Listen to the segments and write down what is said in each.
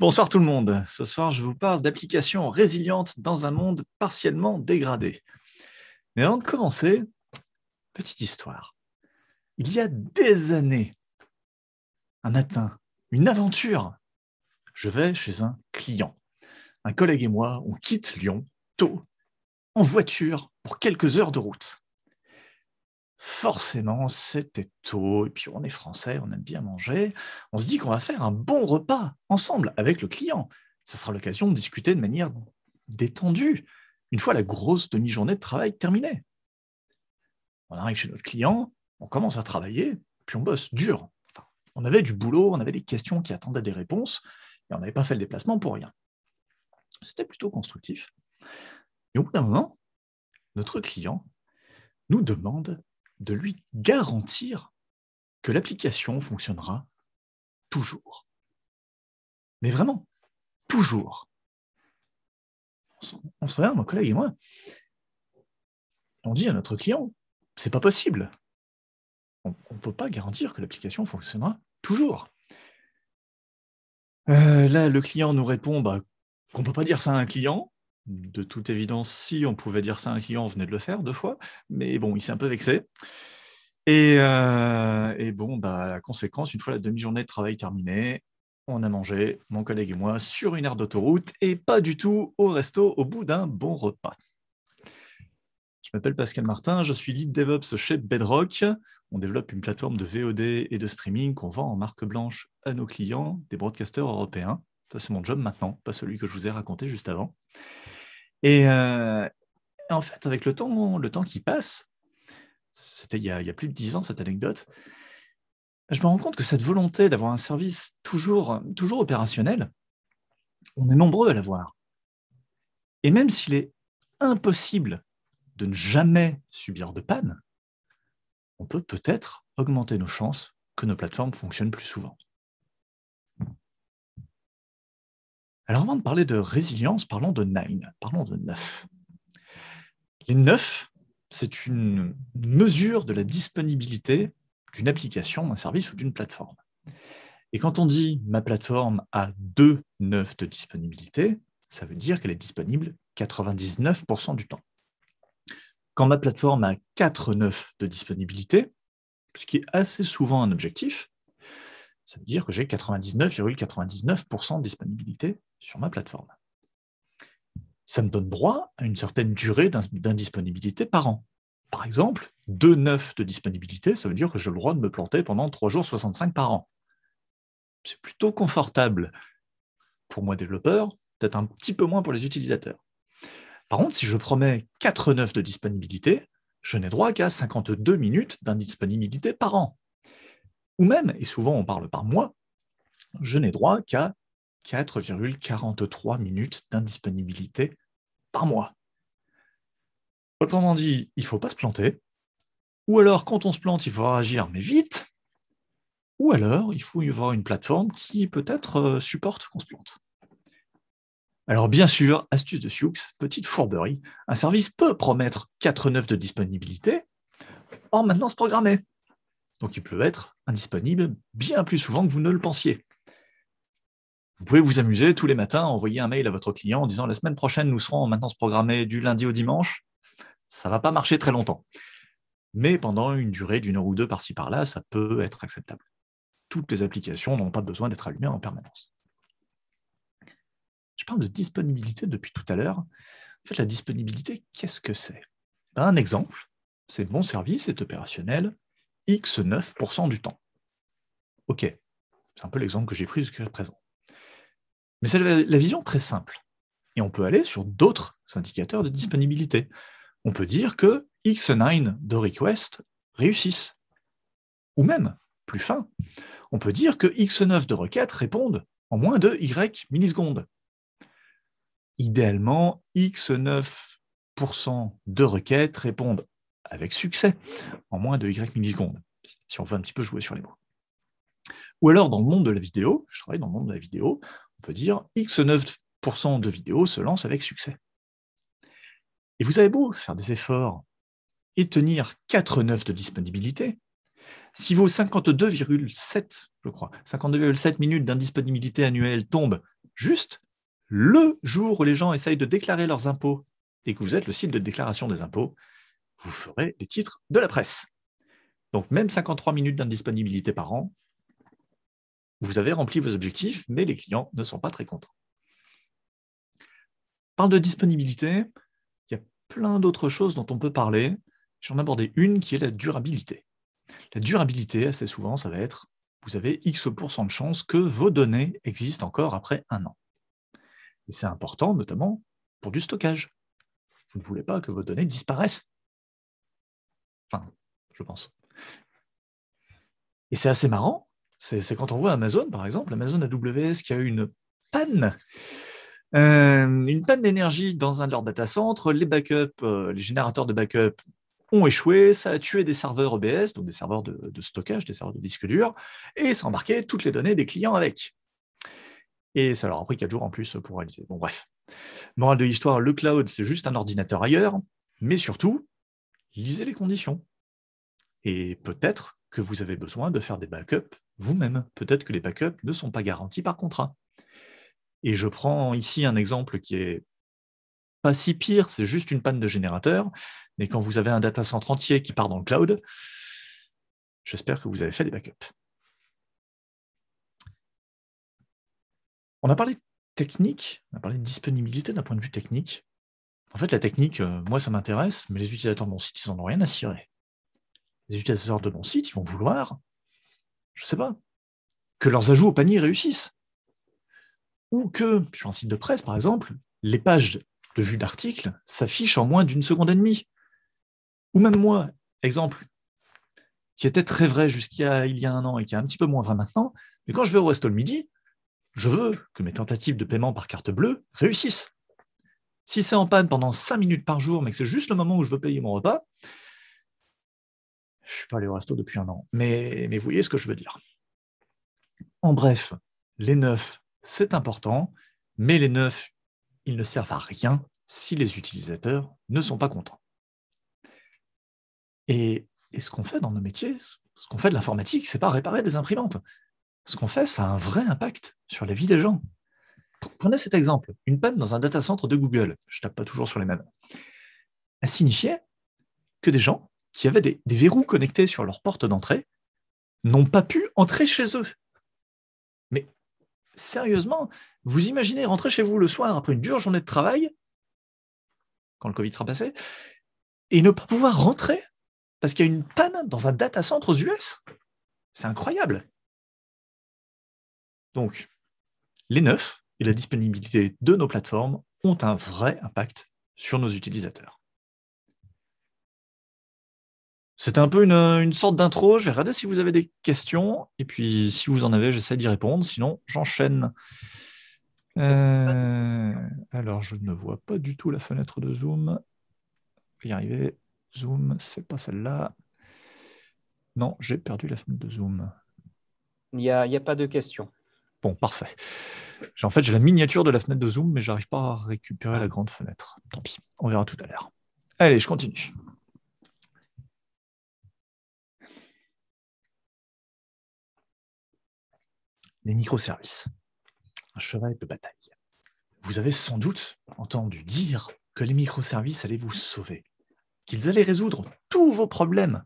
Bonsoir tout le monde. Ce soir, je vous parle d'applications résilientes dans un monde partiellement dégradé. Mais avant de commencer, petite histoire. Il y a des années, un matin, une aventure. Je vais chez un client. Un collègue et moi, on quitte Lyon tôt, en voiture, pour quelques heures de route forcément, c'était tôt, et puis on est français, on aime bien manger, on se dit qu'on va faire un bon repas ensemble avec le client. Ça sera l'occasion de discuter de manière détendue, une fois la grosse demi-journée de travail terminée. On arrive chez notre client, on commence à travailler, puis on bosse dur. on avait du boulot, on avait des questions qui attendaient des réponses, et on n'avait pas fait le déplacement pour rien. C'était plutôt constructif. Et au bout d'un moment, notre client nous demande de lui garantir que l'application fonctionnera toujours. Mais vraiment, toujours. On se regarde, mon collègue et moi, on dit à notre client, c'est pas possible. On ne peut pas garantir que l'application fonctionnera toujours. Euh, là, le client nous répond bah, qu'on ne peut pas dire ça à un client, de toute évidence, si on pouvait dire ça à un client, on venait de le faire deux fois, mais bon, il s'est un peu vexé. Euh, et, bon, bah, la conséquence, une fois la demi-journée de travail terminée, on a mangé, mon collègue et moi, sur une aire d'autoroute et pas du tout au resto au bout d'un bon repas. Je m'appelle Pascal Martin, je suis lead DevOps chez Bedrock. On développe une plateforme de VOD et de streaming qu'on vend en marque blanche à nos clients, des broadcasters européens. Ça, c'est mon job maintenant, pas celui que je vous ai raconté juste avant. Et euh, en fait, avec le temps, le temps qui passe, c'était il, y a plus de dix ans cette anecdote, je me rends compte que cette volonté d'avoir un service toujours, toujours opérationnel, on est nombreux à l'avoir. Et même s'il est impossible de ne jamais subir de panne, on peut peut-être augmenter nos chances que nos plateformes fonctionnent plus souvent. Alors avant de parler de résilience, parlons de nine, parlons de neuf. Les 9, c'est une mesure de la disponibilité d'une application, d'un service ou d'une plateforme. Et quand on dit ma plateforme a deux neufs de disponibilité, ça veut dire qu'elle est disponible 99% du temps. Quand ma plateforme a quatre neufs de disponibilité, ce qui est assez souvent un objectif, ça veut dire que j'ai 99,99% de disponibilité sur ma plateforme. Ça me donne droit à une certaine durée d'indisponibilité par an. Par exemple, 2,9 de disponibilité, ça veut dire que j'ai le droit de me planter pendant 3 jours 65 par an. C'est plutôt confortable pour moi développeur, peut-être un petit peu moins pour les utilisateurs. Par contre, si je promets 4,9 de disponibilité, je n'ai droit qu'à 52 minutes d'indisponibilité par an ou même, et souvent on parle par mois, je n'ai droit qu'à 4,43 minutes d'indisponibilité par mois. Autrement dit, il ne faut pas se planter, ou alors quand on se plante, il faut agir, mais vite, ou alors il faut y avoir une plateforme qui peut-être euh, supporte qu'on se plante. Alors bien sûr, astuce de Sioux, petite fourberie, un service peut promettre 4,9 de disponibilité en maintenance programmée. Donc il peut être indisponible bien plus souvent que vous ne le pensiez. Vous pouvez vous amuser tous les matins, à envoyer un mail à votre client en disant la semaine prochaine, nous serons en maintenance programmée du lundi au dimanche. Ça ne va pas marcher très longtemps. Mais pendant une durée d'une heure ou deux par-ci par-là, ça peut être acceptable. Toutes les applications n'ont pas besoin d'être allumées en permanence. Je parle de disponibilité depuis tout à l'heure. En fait, la disponibilité, qu'est-ce que c'est ben, Un exemple, c'est mon service est opérationnel, X9% du temps. OK, c'est un peu l'exemple que j'ai pris jusqu'à présent. Mais c'est la vision très simple. Et on peut aller sur d'autres indicateurs de disponibilité. On peut dire que X9 de request réussissent. Ou même, plus fin, on peut dire que X9 de requêtes répondent en moins de Y millisecondes. Idéalement, X9% de requêtes répondent avec succès, en moins de y millisecondes, si on veut un petit peu jouer sur les mots. Ou alors, dans le monde de la vidéo, je travaille dans le monde de la vidéo, on peut dire X9% de vidéos se lancent avec succès. Et vous avez beau faire des efforts et tenir 4,9 de disponibilité, si vos 52,7, je crois, 52,7 minutes d'indisponibilité annuelle tombent juste le jour où les gens essayent de déclarer leurs impôts et que vous êtes le cible de déclaration des impôts, vous ferez les titres de la presse. Donc même 53 minutes d'indisponibilité par an, vous avez rempli vos objectifs, mais les clients ne sont pas très contents. Parle de disponibilité, il y a plein d'autres choses dont on peut parler. J'en abordé une qui est la durabilité. La durabilité, assez souvent, ça va être vous avez X% de chances que vos données existent encore après un an. Et c'est important, notamment pour du stockage. Vous ne voulez pas que vos données disparaissent Enfin, je pense. Et c'est assez marrant. C'est quand on voit Amazon, par exemple, Amazon AWS qui a eu une panne. Euh, une panne d'énergie dans un de leurs data centers. les backups, euh, les générateurs de backups ont échoué, ça a tué des serveurs OBS, donc des serveurs de, stockage, des serveurs de disque dur, et ça a embarqué toutes les données des clients avec. Et ça leur a pris 4 jours en plus pour réaliser. Bon, bref. Moral de l'histoire, le cloud, c'est juste un ordinateur ailleurs, mais surtout, lisez les conditions. Et peut-être que vous avez besoin de faire des backups vous-même. Peut-être que les backups ne sont pas garantis par contrat. Et je prends ici un exemple qui est pas si pire, c'est juste une panne de générateur. Mais quand vous avez un data center entier qui part dans le cloud, j'espère que vous avez fait des backups. On a parlé technique, on a parlé de disponibilité d'un point de vue technique. En fait, la technique, euh, moi, ça m'intéresse, mais les utilisateurs de mon site, ils n'en ont rien à cirer. Les utilisateurs de mon site, ils vont vouloir, je ne sais pas, que leurs ajouts au panier réussissent. Ou que, sur un site de presse, par exemple, les pages de vue d'articles s'affichent en moins d'une seconde et demie. Ou même moi, exemple, qui était très vrai jusqu'à il y a un an et qui est un petit peu moins vrai maintenant, mais quand je vais au Westall Midi, je veux que mes tentatives de paiement par carte bleue réussissent. Si c'est en panne pendant 5 minutes par jour, mais que c'est juste le moment où je veux payer mon repas, je ne suis pas allé au resto depuis un an. Mais, vous voyez ce que je veux dire. En bref, les neufs, c'est important, mais les neufs, ils ne servent à rien si les utilisateurs ne sont pas contents. Et, ce qu'on fait dans nos métiers, ce qu'on fait de l'informatique, c'est pas réparer des imprimantes. Ce qu'on fait, ça a un vrai impact sur la vie des gens. Prenez cet exemple, une panne dans un data center de Google, je ne tape pas toujours sur les mêmes, a signifiait que des gens qui avaient des, verrous connectés sur leur porte d'entrée n'ont pas pu entrer chez eux. Mais sérieusement, vous imaginez rentrer chez vous le soir après une dure journée de travail, quand le Covid sera passé, et ne pas pouvoir rentrer parce qu'il y a une panne dans un data center aux US. C'est incroyable. Donc, les neufs, et la disponibilité de nos plateformes ont un vrai impact sur nos utilisateurs. C'était un peu une, sorte d'intro. Je vais regarder si vous avez des questions. Et puis, si vous en avez, j'essaie d'y répondre. Sinon, j'enchaîne. Euh, alors, je ne vois pas du tout la fenêtre de Zoom. Je vais y arriver. Zoom, c'est pas celle-là. Non, j'ai perdu la fenêtre de Zoom. Il n'y a, pas de questions. Bon, parfait. En fait, j'ai la miniature de la fenêtre de zoom, mais j'arrive pas à récupérer la grande fenêtre. Tant pis, on verra tout à l'heure. Allez, je continue. Les microservices. Un cheval de bataille. Vous avez sans doute entendu dire que les microservices allaient vous sauver, qu'ils allaient résoudre tous vos problèmes.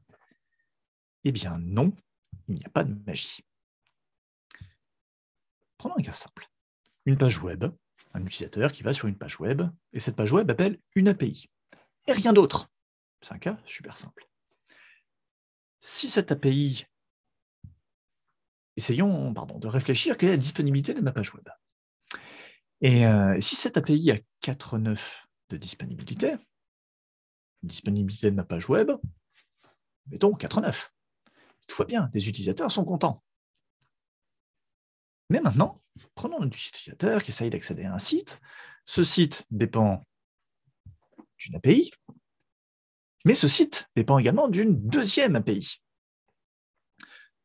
Eh bien non, il n'y a pas de magie. Prenons un cas simple. Une page web, un utilisateur qui va sur une page web, et cette page web appelle une API, et rien d'autre. C'est un cas super simple. Si cette API, essayons pardon, de réfléchir quelle est la disponibilité de ma page web. Et euh, si cette API a 4,9 de disponibilité, disponibilité de ma page web, mettons 4,9. Tout va bien, les utilisateurs sont contents. Mais maintenant, prenons notre utilisateur qui essaye d'accéder à un site. Ce site dépend d'une API, mais ce site dépend également d'une deuxième API.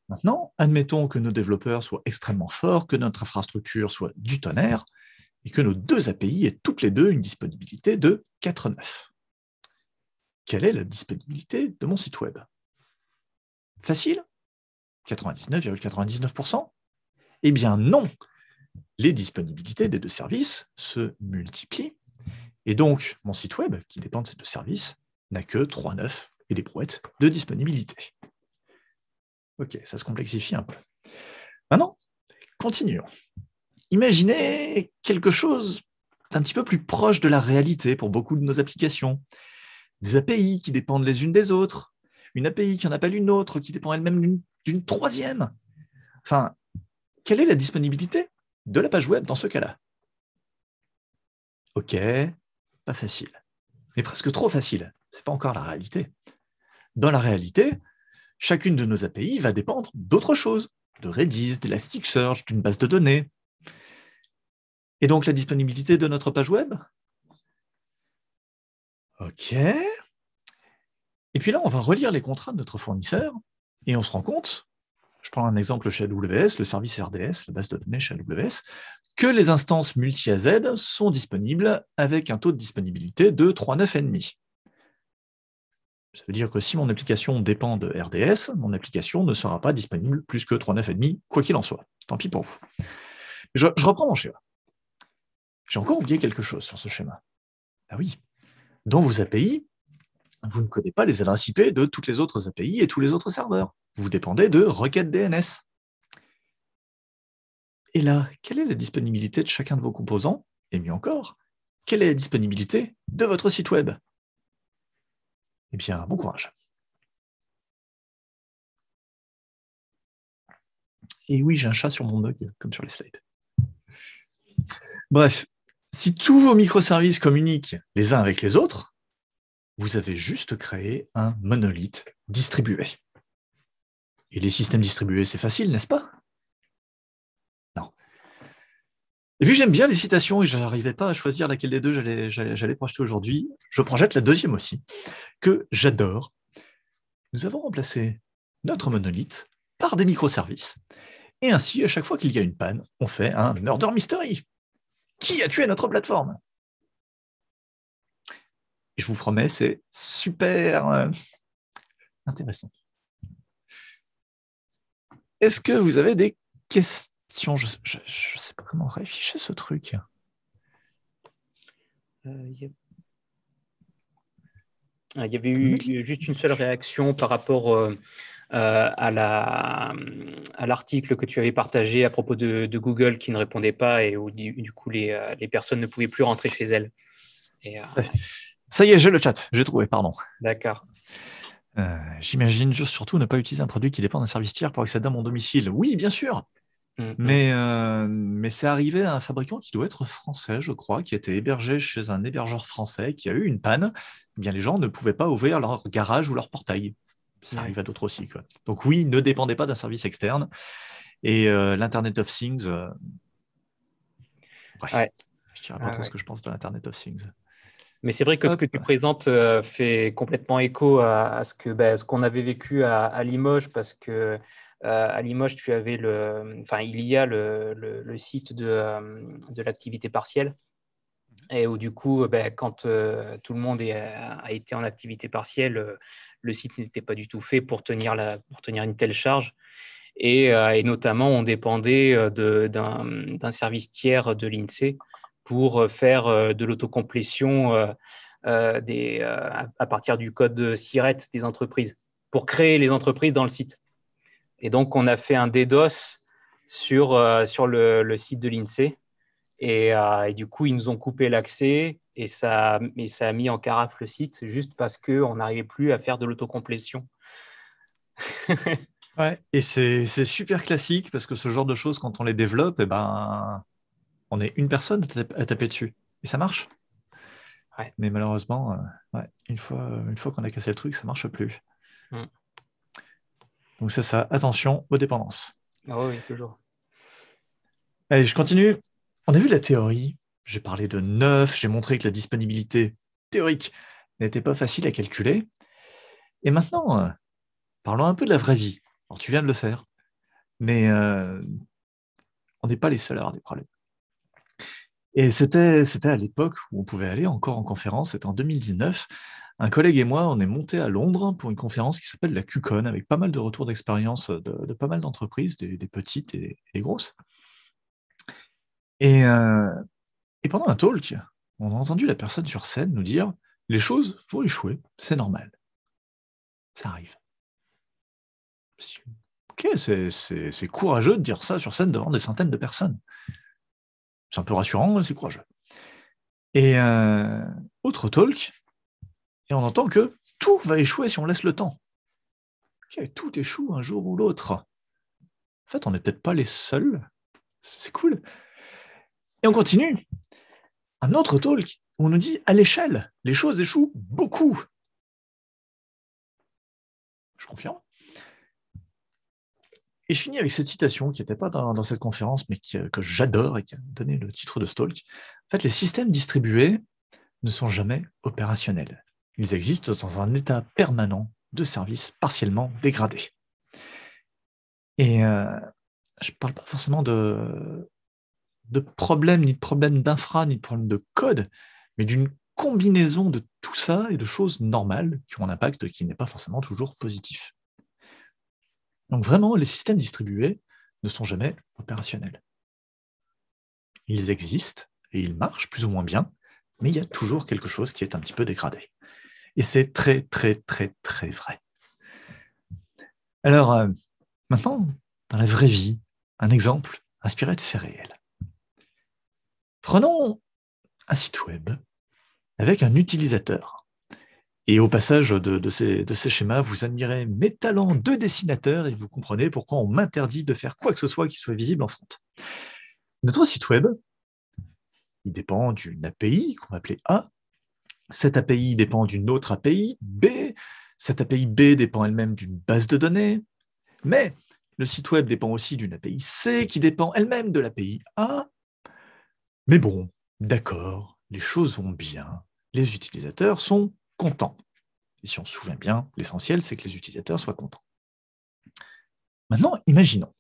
Maintenant, admettons que nos développeurs soient extrêmement forts, que notre infrastructure soit du tonnerre, et que nos deux API aient toutes les deux une disponibilité de 4.9. Quelle est la disponibilité de mon site web Facile 99,99% eh bien non, les disponibilités des deux services se multiplient. Et donc, mon site web, qui dépend de ces deux services, n'a que 39 et des brouettes de disponibilité. Ok, ça se complexifie un peu. Maintenant, continuons. Imaginez quelque chose d'un petit peu plus proche de la réalité pour beaucoup de nos applications. Des API qui dépendent les unes des autres, une API qui en appelle une autre, qui dépend elle-même d'une troisième. Enfin, quelle est la disponibilité de la page web dans ce cas-là Ok, pas facile, mais presque trop facile. Ce n'est pas encore la réalité. Dans la réalité, chacune de nos API va dépendre d'autre chose, de Redis, d'Elasticsearch, d'une base de données. Et donc la disponibilité de notre page web Ok. Et puis là, on va relire les contrats de notre fournisseur et on se rend compte je prends un exemple chez AWS, le service RDS, la base de données chez AWS, que les instances multi-AZ sont disponibles avec un taux de disponibilité de 3,9,5. Ça veut dire que si mon application dépend de RDS, mon application ne sera pas disponible plus que 3,9,5, quoi qu'il en soit. Tant pis pour vous. Je, reprends mon schéma. J'ai encore oublié quelque chose sur ce schéma. Ah oui. Dans vos API, vous ne connaissez pas les adresses IP de toutes les autres API et tous les autres serveurs vous dépendez de requêtes DNS. Et là, quelle est la disponibilité de chacun de vos composants Et mieux encore, quelle est la disponibilité de votre site web Eh bien, bon courage. Et oui, j'ai un chat sur mon bug, comme sur les slides. Bref, si tous vos microservices communiquent les uns avec les autres, vous avez juste créé un monolithe distribué. Et les systèmes distribués, c'est facile, n'est-ce pas Non. Et que j'aime bien les citations et je n'arrivais pas à choisir laquelle des deux j'allais projeter aujourd'hui. Je projette la deuxième aussi, que j'adore. Nous avons remplacé notre monolithe par des microservices. Et ainsi, à chaque fois qu'il y a une panne, on fait un murder mystery. Qui a tué notre plateforme Je vous promets, c'est super euh, intéressant. Est-ce que vous avez des questions Je ne sais pas comment afficher ce truc. Euh, ah, il y avait eu juste une seule réaction par rapport euh, euh, à, l'article que tu avais partagé à propos de, Google qui ne répondait pas et où du, coup les, personnes ne pouvaient plus rentrer chez elles. Ça y est, j'ai le chat, j'ai trouvé, pardon. D'accord. Euh, j'imagine juste surtout ne pas utiliser un produit qui dépend d'un service tiers pour accéder à mon domicile. Oui, bien sûr. Mm, mm. Mais, euh, mais c'est arrivé à un fabricant qui doit être français, je crois, qui était hébergé chez un hébergeur français, qui a eu une panne. Eh bien, les gens ne pouvaient pas ouvrir leur garage ou leur portail. Ça mm. arrive à d'autres aussi. Donc oui, ne dépendez pas d'un service externe. Et euh, l'Internet of Things... Bref, je ne dirais pas trop ce que je pense de l'Internet of Things. Mais c'est vrai que ce que tu présentes euh, fait complètement écho à, bah, ce qu'on avait vécu à, Limoges, parce que euh, à Limoges, tu avais le, enfin, il y a le, le, site de, euh, de l'activité partielle. Mmh. Et où du coup, ben, quand tout le monde a été en activité partielle, le site n'était pas du tout fait pour tenir, la, pour tenir une telle charge. Et, et notamment, on dépendait d'un service tiers de l'INSEE e pour euh, faire euh, de l'autocomplétion euh, à partir du code SIRET des entreprises, pour créer les entreprises dans le site. Et donc, on a fait un DDoS sur, sur le, site de l'INSEE. Et, du coup, ils nous ont coupé l'accès et ça, et ça a mis en carafe le site juste parce qu'on n'arrivait plus à faire de l'autocomplétion. ouais, et c'est super classique parce que ce genre de choses, quand on les développe, eh ben, on est une personne à taper dessus. Et ça marche. Mais malheureusement, euh, une fois, qu'on a cassé le truc, ça marche plus. Mm. Donc c'est ça, attention aux dépendances. Ah oui, toujours. Allez, je continue. On a vu la théorie. J'ai parlé de neuf, j'ai montré que la disponibilité théorique n'était pas facile à calculer. Et maintenant, euh, parlons un peu de la vraie vie. Alors, tu viens de le faire, mais euh, on n'est pas les seuls à avoir des problèmes. Et c'était, à l'époque où on pouvait aller encore en conférence, c'était en 2019. Un collègue et moi, on est monté à Londres pour une conférence qui s'appelle la QCon, avec pas mal de retours d'expérience de, pas mal d'entreprises, des, petites et des grosses. Et, euh, et, pendant un talk, on a entendu la personne sur scène nous dire Les choses vont échouer, c'est normal. Ça arrive. Ok, c'est courageux de dire ça sur scène devant des centaines de personnes. C'est un peu rassurant, hein, c'est courageux. Et un euh, autre talk, et on entend que tout va échouer si on laisse le temps. tout échoue un jour ou l'autre. En fait, on n'est peut-être pas les seuls. C'est cool. Et on continue. Un autre talk on nous dit à l'échelle, les choses échouent beaucoup. Je confirme. Et je finis avec cette citation qui n'était pas dans, cette conférence, mais euh, que j'adore et qui a donné le titre de Stalk. En fait, les systèmes distribués ne sont jamais opérationnels. Ils existent dans un état permanent de service partiellement dégradé. Et euh, je ne parle pas forcément de, de problèmes, ni de problèmes d'infra, ni de problème de code, mais d'une combinaison de tout ça et de choses normales qui ont un impact qui n'est pas forcément toujours positif. Donc vraiment, les systèmes distribués ne sont jamais opérationnels. Ils existent et ils marchent plus ou moins bien, mais il y a toujours quelque chose qui est un petit peu dégradé. Et c'est très, très, très, très vrai. Alors, euh, maintenant, dans la vraie vie, un exemple inspiré de faits réels. Prenons un site web avec un utilisateur et au passage de, de, ces, schémas, vous admirez mes talents de dessinateur et vous comprenez pourquoi on m'interdit de faire quoi que ce soit qui soit visible en front. Notre site web, il dépend d'une API qu'on va appeler A. Cette API dépend d'une autre API, B. Cette API B dépend elle-même d'une base de données. Mais le site web dépend aussi d'une API C qui dépend elle-même de l'API A. Mais bon, d'accord, les choses vont bien, les utilisateurs sont contents. Et si on se souvient bien, l'essentiel, c'est que les utilisateurs soient contents. Maintenant, imaginons.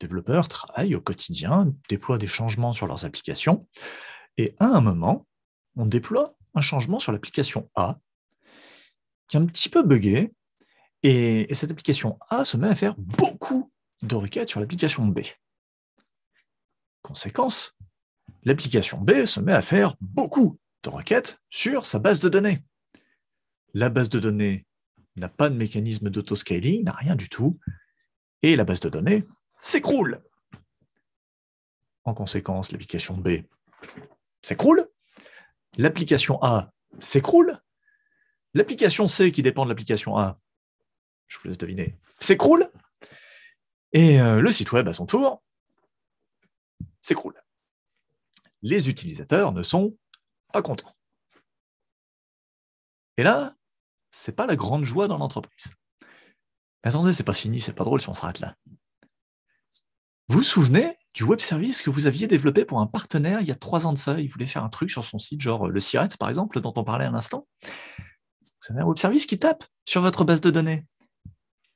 Les développeurs travaillent au quotidien, déploient des changements sur leurs applications, et à un moment, on déploie un changement sur l'application A, qui est un petit peu buggée, et cette application A se met à faire beaucoup de requêtes sur l'application B. Conséquence, l'application B se met à faire beaucoup de requêtes sur sa base de données la base de données n'a pas de mécanisme d'autoscaling, n'a rien du tout, et la base de données s'écroule. En conséquence, l'application B s'écroule, l'application A s'écroule, l'application C qui dépend de l'application A, je vous laisse deviner, s'écroule, et euh, le site web à son tour s'écroule. Les utilisateurs ne sont pas contents. Et là, c'est pas la grande joie dans l'entreprise. Mais attendez, c'est pas fini, c'est pas drôle si on s'arrête là. Vous vous souvenez du web service que vous aviez développé pour un partenaire il y a trois ans de ça Il voulait faire un truc sur son site, genre euh, le Siret, par exemple, dont on parlait un instant. Vous avez un web service qui tape sur votre base de données.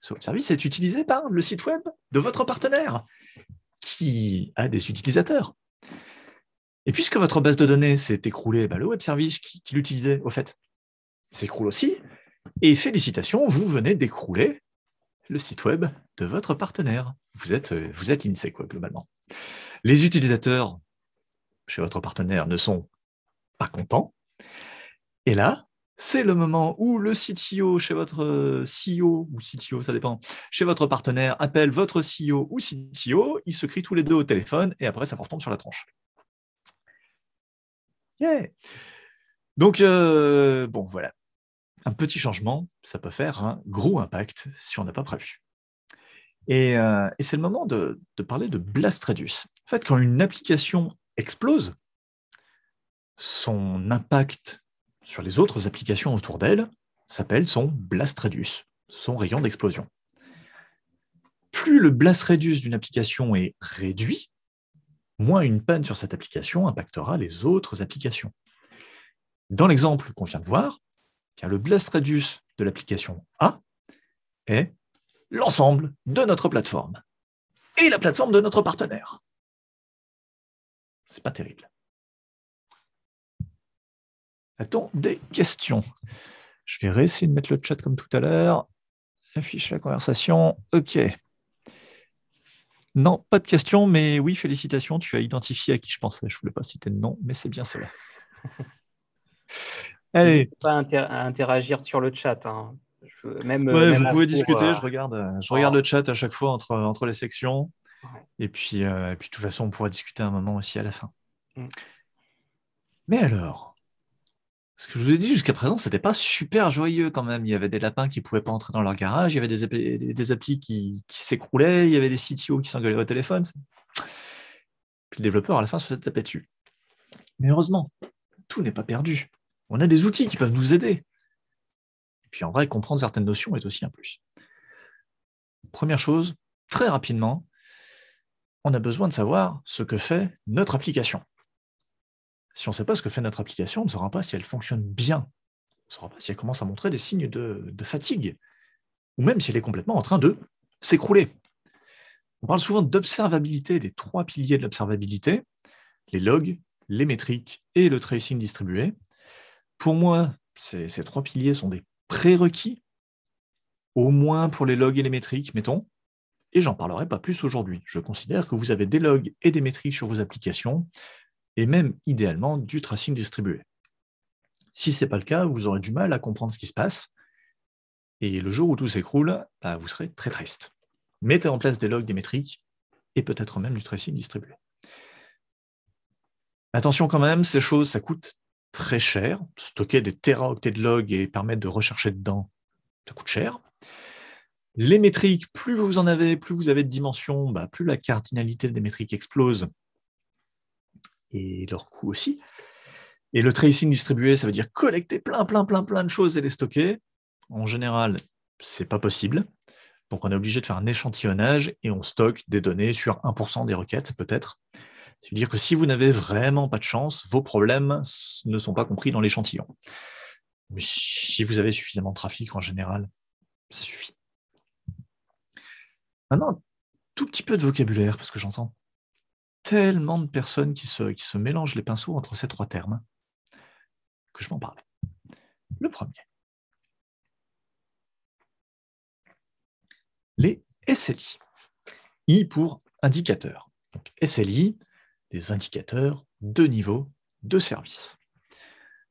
Ce web service est utilisé par le site web de votre partenaire qui a des utilisateurs. Et puisque votre base de données s'est écroulée, bah, le web service qui, qui l'utilisait, au fait, s'écroule aussi, et félicitations, vous venez d'écrouler le site web de votre partenaire. Vous êtes, euh, vous êtes l'INSEE, quoi, globalement. Les utilisateurs chez votre partenaire ne sont pas contents. Et là, c'est le moment où le CTO chez votre euh, CEO ou CTO, ça dépend, chez votre partenaire appelle votre CEO ou CTO, ils se crient tous les deux au téléphone et après ça vous retombe sur la tranche. Yeah. Donc euh, bon voilà, un petit changement, ça peut faire un gros impact si on n'a pas prévu. Et, euh, c'est le moment de, parler de blast radius. En fait, quand une application explose, son impact sur les autres applications autour d'elle s'appelle son blast radius, son rayon d'explosion. Plus le blast radius d'une application est réduit, moins une panne sur cette application impactera les autres applications. Dans l'exemple qu'on vient de voir, car le blast radius de l'application A est l'ensemble de notre plateforme et la plateforme de notre partenaire. C'est pas terrible. A-t-on des questions Je vais réessayer de mettre le chat comme tout à l'heure. Affiche la conversation. OK. Non, pas de questions, mais oui, félicitations. Tu as identifié à qui je pensais. Je ne voulais pas citer de nom, mais c'est bien cela. Allez. Pas interagir sur le chat. Hein. même, vous pouvez discuter, euh, je regarde, euh, je regarde le chat à chaque fois entre, entre les sections. Et, puis, euh, et puis, de toute façon, on pourra discuter un moment aussi à la fin. Mm. Mais alors, ce que je vous ai dit jusqu'à présent, c'était pas super joyeux quand même. Il y avait des lapins qui pouvaient pas entrer dans leur garage, il y avait des, applis qui, qui s'écroulaient, il y avait des CTO qui s'engueulaient au téléphone. Puis le développeur, à la fin, se faisait taper dessus. Mais heureusement, tout n'est pas perdu. On a des outils qui peuvent nous aider. Et puis en vrai, comprendre certaines notions est aussi un plus. Première chose, très rapidement, on a besoin de savoir ce que fait notre application. Si on ne sait pas ce que fait notre application, on ne saura pas si elle fonctionne bien. On ne saura pas si elle commence à montrer des signes de, de fatigue, ou même si elle est complètement en train de s'écrouler. On parle souvent d'observabilité, des trois piliers de l'observabilité, les logs, les métriques et le tracing distribué pour moi, ces, trois piliers sont des prérequis, au moins pour les logs et les métriques, mettons, et j'en parlerai pas plus aujourd'hui. Je considère que vous avez des logs et des métriques sur vos applications, et même idéalement du tracing distribué. Si ce n'est pas le cas, vous aurez du mal à comprendre ce qui se passe, et le jour où tout s'écroule, bah, vous serez très triste. Mettez en place des logs, des métriques, et peut-être même du tracing distribué. Attention quand même, ces choses, ça coûte très cher. Stocker des teraoctets de logs et permettre de rechercher dedans, ça coûte cher. Les métriques, plus vous en avez, plus vous avez de dimensions, bah, plus la cardinalité des métriques explose et leur coût aussi. Et le tracing distribué, ça veut dire collecter plein, plein, plein, plein de choses et les stocker. En général, c'est pas possible. Donc on est obligé de faire un échantillonnage et on stocke des données sur 1% des requêtes peut-être. C'est-à-dire que si vous n'avez vraiment pas de chance, vos problèmes ne sont pas compris dans l'échantillon. Mais si vous avez suffisamment de trafic en général, ça suffit. Maintenant, un tout petit peu de vocabulaire, parce que j'entends tellement de personnes qui se, mélangent les pinceaux entre ces trois termes que je vais en parler. Le premier, les SLI. I pour indicateur. SLI, indicateurs de niveau de service.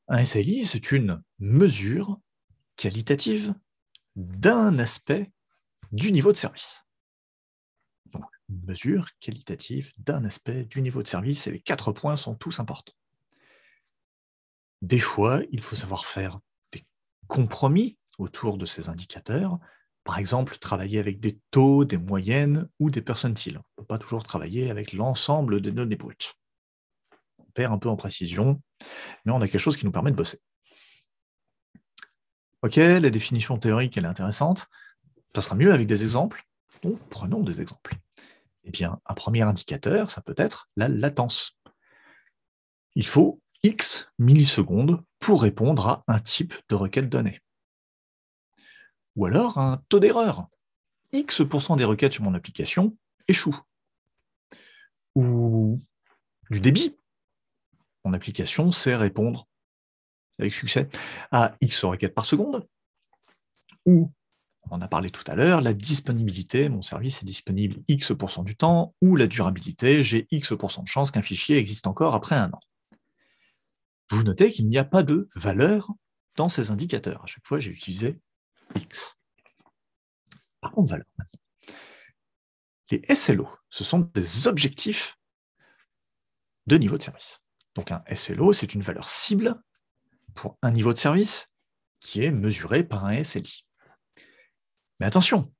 Un SLI, c'est une mesure qualitative d'un aspect du niveau de service. une mesure qualitative d'un aspect du niveau de service, et les quatre points sont tous importants. Des fois, il faut savoir faire des compromis autour de ces indicateurs par exemple, travailler avec des taux, des moyennes ou des percentiles. On ne peut pas toujours travailler avec l'ensemble des données brutes. On perd un peu en précision, mais on a quelque chose qui nous permet de bosser. Ok, la définition théorique, elle est intéressante. Ça sera mieux avec des exemples. Donc, prenons des exemples. Eh bien, un premier indicateur, ça peut être la latence. Il faut X millisecondes pour répondre à un type de requête donnée ou alors un taux d'erreur. X% des requêtes sur mon application échouent. Ou du débit. Mon application sait répondre avec succès à X requêtes par seconde. Ou, on en a parlé tout à l'heure, la disponibilité, mon service est disponible X% du temps, ou la durabilité, j'ai X% de chance qu'un fichier existe encore après un an. Vous notez qu'il n'y a pas de valeur dans ces indicateurs. À chaque fois, j'ai utilisé X. Par contre, valeur Les SLO, ce sont des objectifs de niveau de service. Donc un SLO, c'est une valeur cible pour un niveau de service qui est mesuré par un SLI. Mais attention,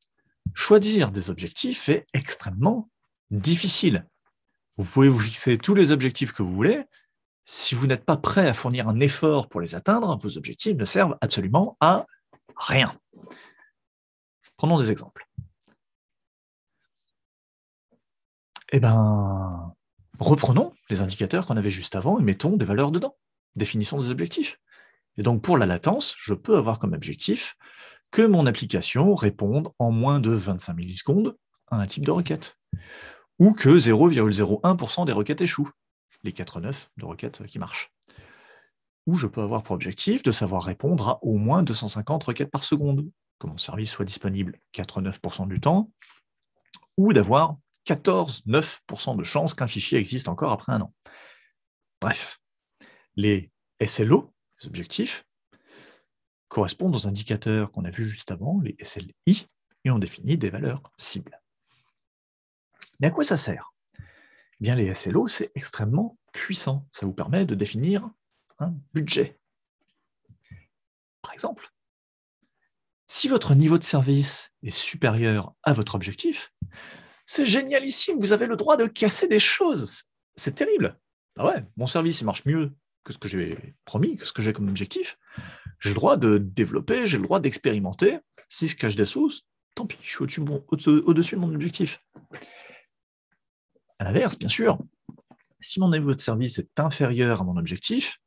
choisir des objectifs est extrêmement difficile. Vous pouvez vous fixer tous les objectifs que vous voulez. Si vous n'êtes pas prêt à fournir un effort pour les atteindre, vos objectifs ne servent absolument à rien. Prenons des exemples. Eh bien, reprenons les indicateurs qu'on avait juste avant et mettons des valeurs dedans. Définissons des objectifs. Et donc, pour la latence, je peux avoir comme objectif que mon application réponde en moins de 25 millisecondes à un type de requête. Ou que 0,01% des requêtes échouent. Les 4,9% de requêtes qui marchent où je peux avoir pour objectif de savoir répondre à au moins 250 requêtes par seconde, que mon service soit disponible 89% du temps, ou d'avoir 14-9% de chances qu'un fichier existe encore après un an. Bref, les SLO, les objectifs, correspondent aux indicateurs qu'on a vus juste avant, les SLI, et on définit des valeurs cibles. Mais à quoi ça sert eh bien, Les SLO, c'est extrêmement puissant. Ça vous permet de définir Hein, budget. Par exemple, si votre niveau de service est supérieur à votre objectif, c'est génialissime, vous avez le droit de casser des choses. C'est terrible. Ah ouais, mon service il marche mieux que ce que j'ai promis, que ce que j'ai comme objectif. J'ai le droit de développer, j'ai le droit d'expérimenter. Si je cache des sauces, tant pis, je suis au-dessus de mon objectif. À l'inverse, bien sûr, si mon niveau de service est inférieur à mon objectif,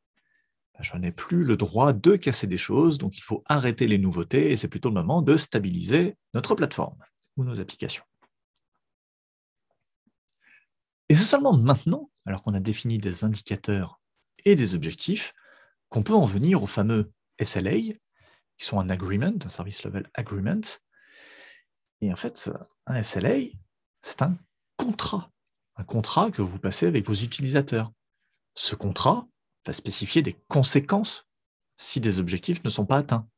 bah, je n'ai plus le droit de casser des choses, donc il faut arrêter les nouveautés et c'est plutôt le moment de stabiliser notre plateforme ou nos applications. Et c'est seulement maintenant, alors qu'on a défini des indicateurs et des objectifs, qu'on peut en venir aux fameux SLA, qui sont un agreement, un service level agreement. Et en fait, un SLA, c'est un contrat, un contrat que vous passez avec vos utilisateurs. Ce contrat, à spécifier des conséquences si des objectifs ne sont pas atteints.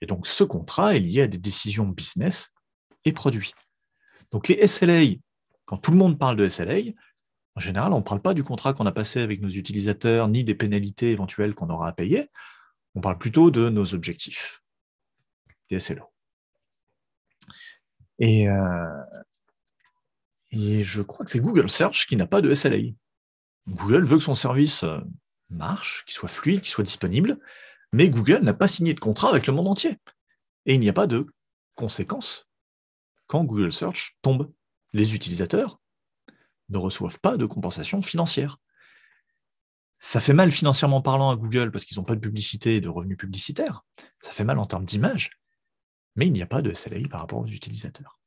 Et donc ce contrat est lié à des décisions business et produits. Donc les SLA, quand tout le monde parle de SLA, en général, on ne parle pas du contrat qu'on a passé avec nos utilisateurs, ni des pénalités éventuelles qu'on aura à payer. On parle plutôt de nos objectifs, des SLO. Euh, et je crois que c'est Google Search qui n'a pas de SLA. Google veut que son service euh, marche, qui soit fluide, qui soit disponible, mais Google n'a pas signé de contrat avec le monde entier. Et il n'y a pas de conséquences quand Google Search tombe. Les utilisateurs ne reçoivent pas de compensation financière. Ça fait mal financièrement parlant à Google parce qu'ils n'ont pas de publicité et de revenus publicitaires. Ça fait mal en termes d'image. Mais il n'y a pas de SLI par rapport aux utilisateurs.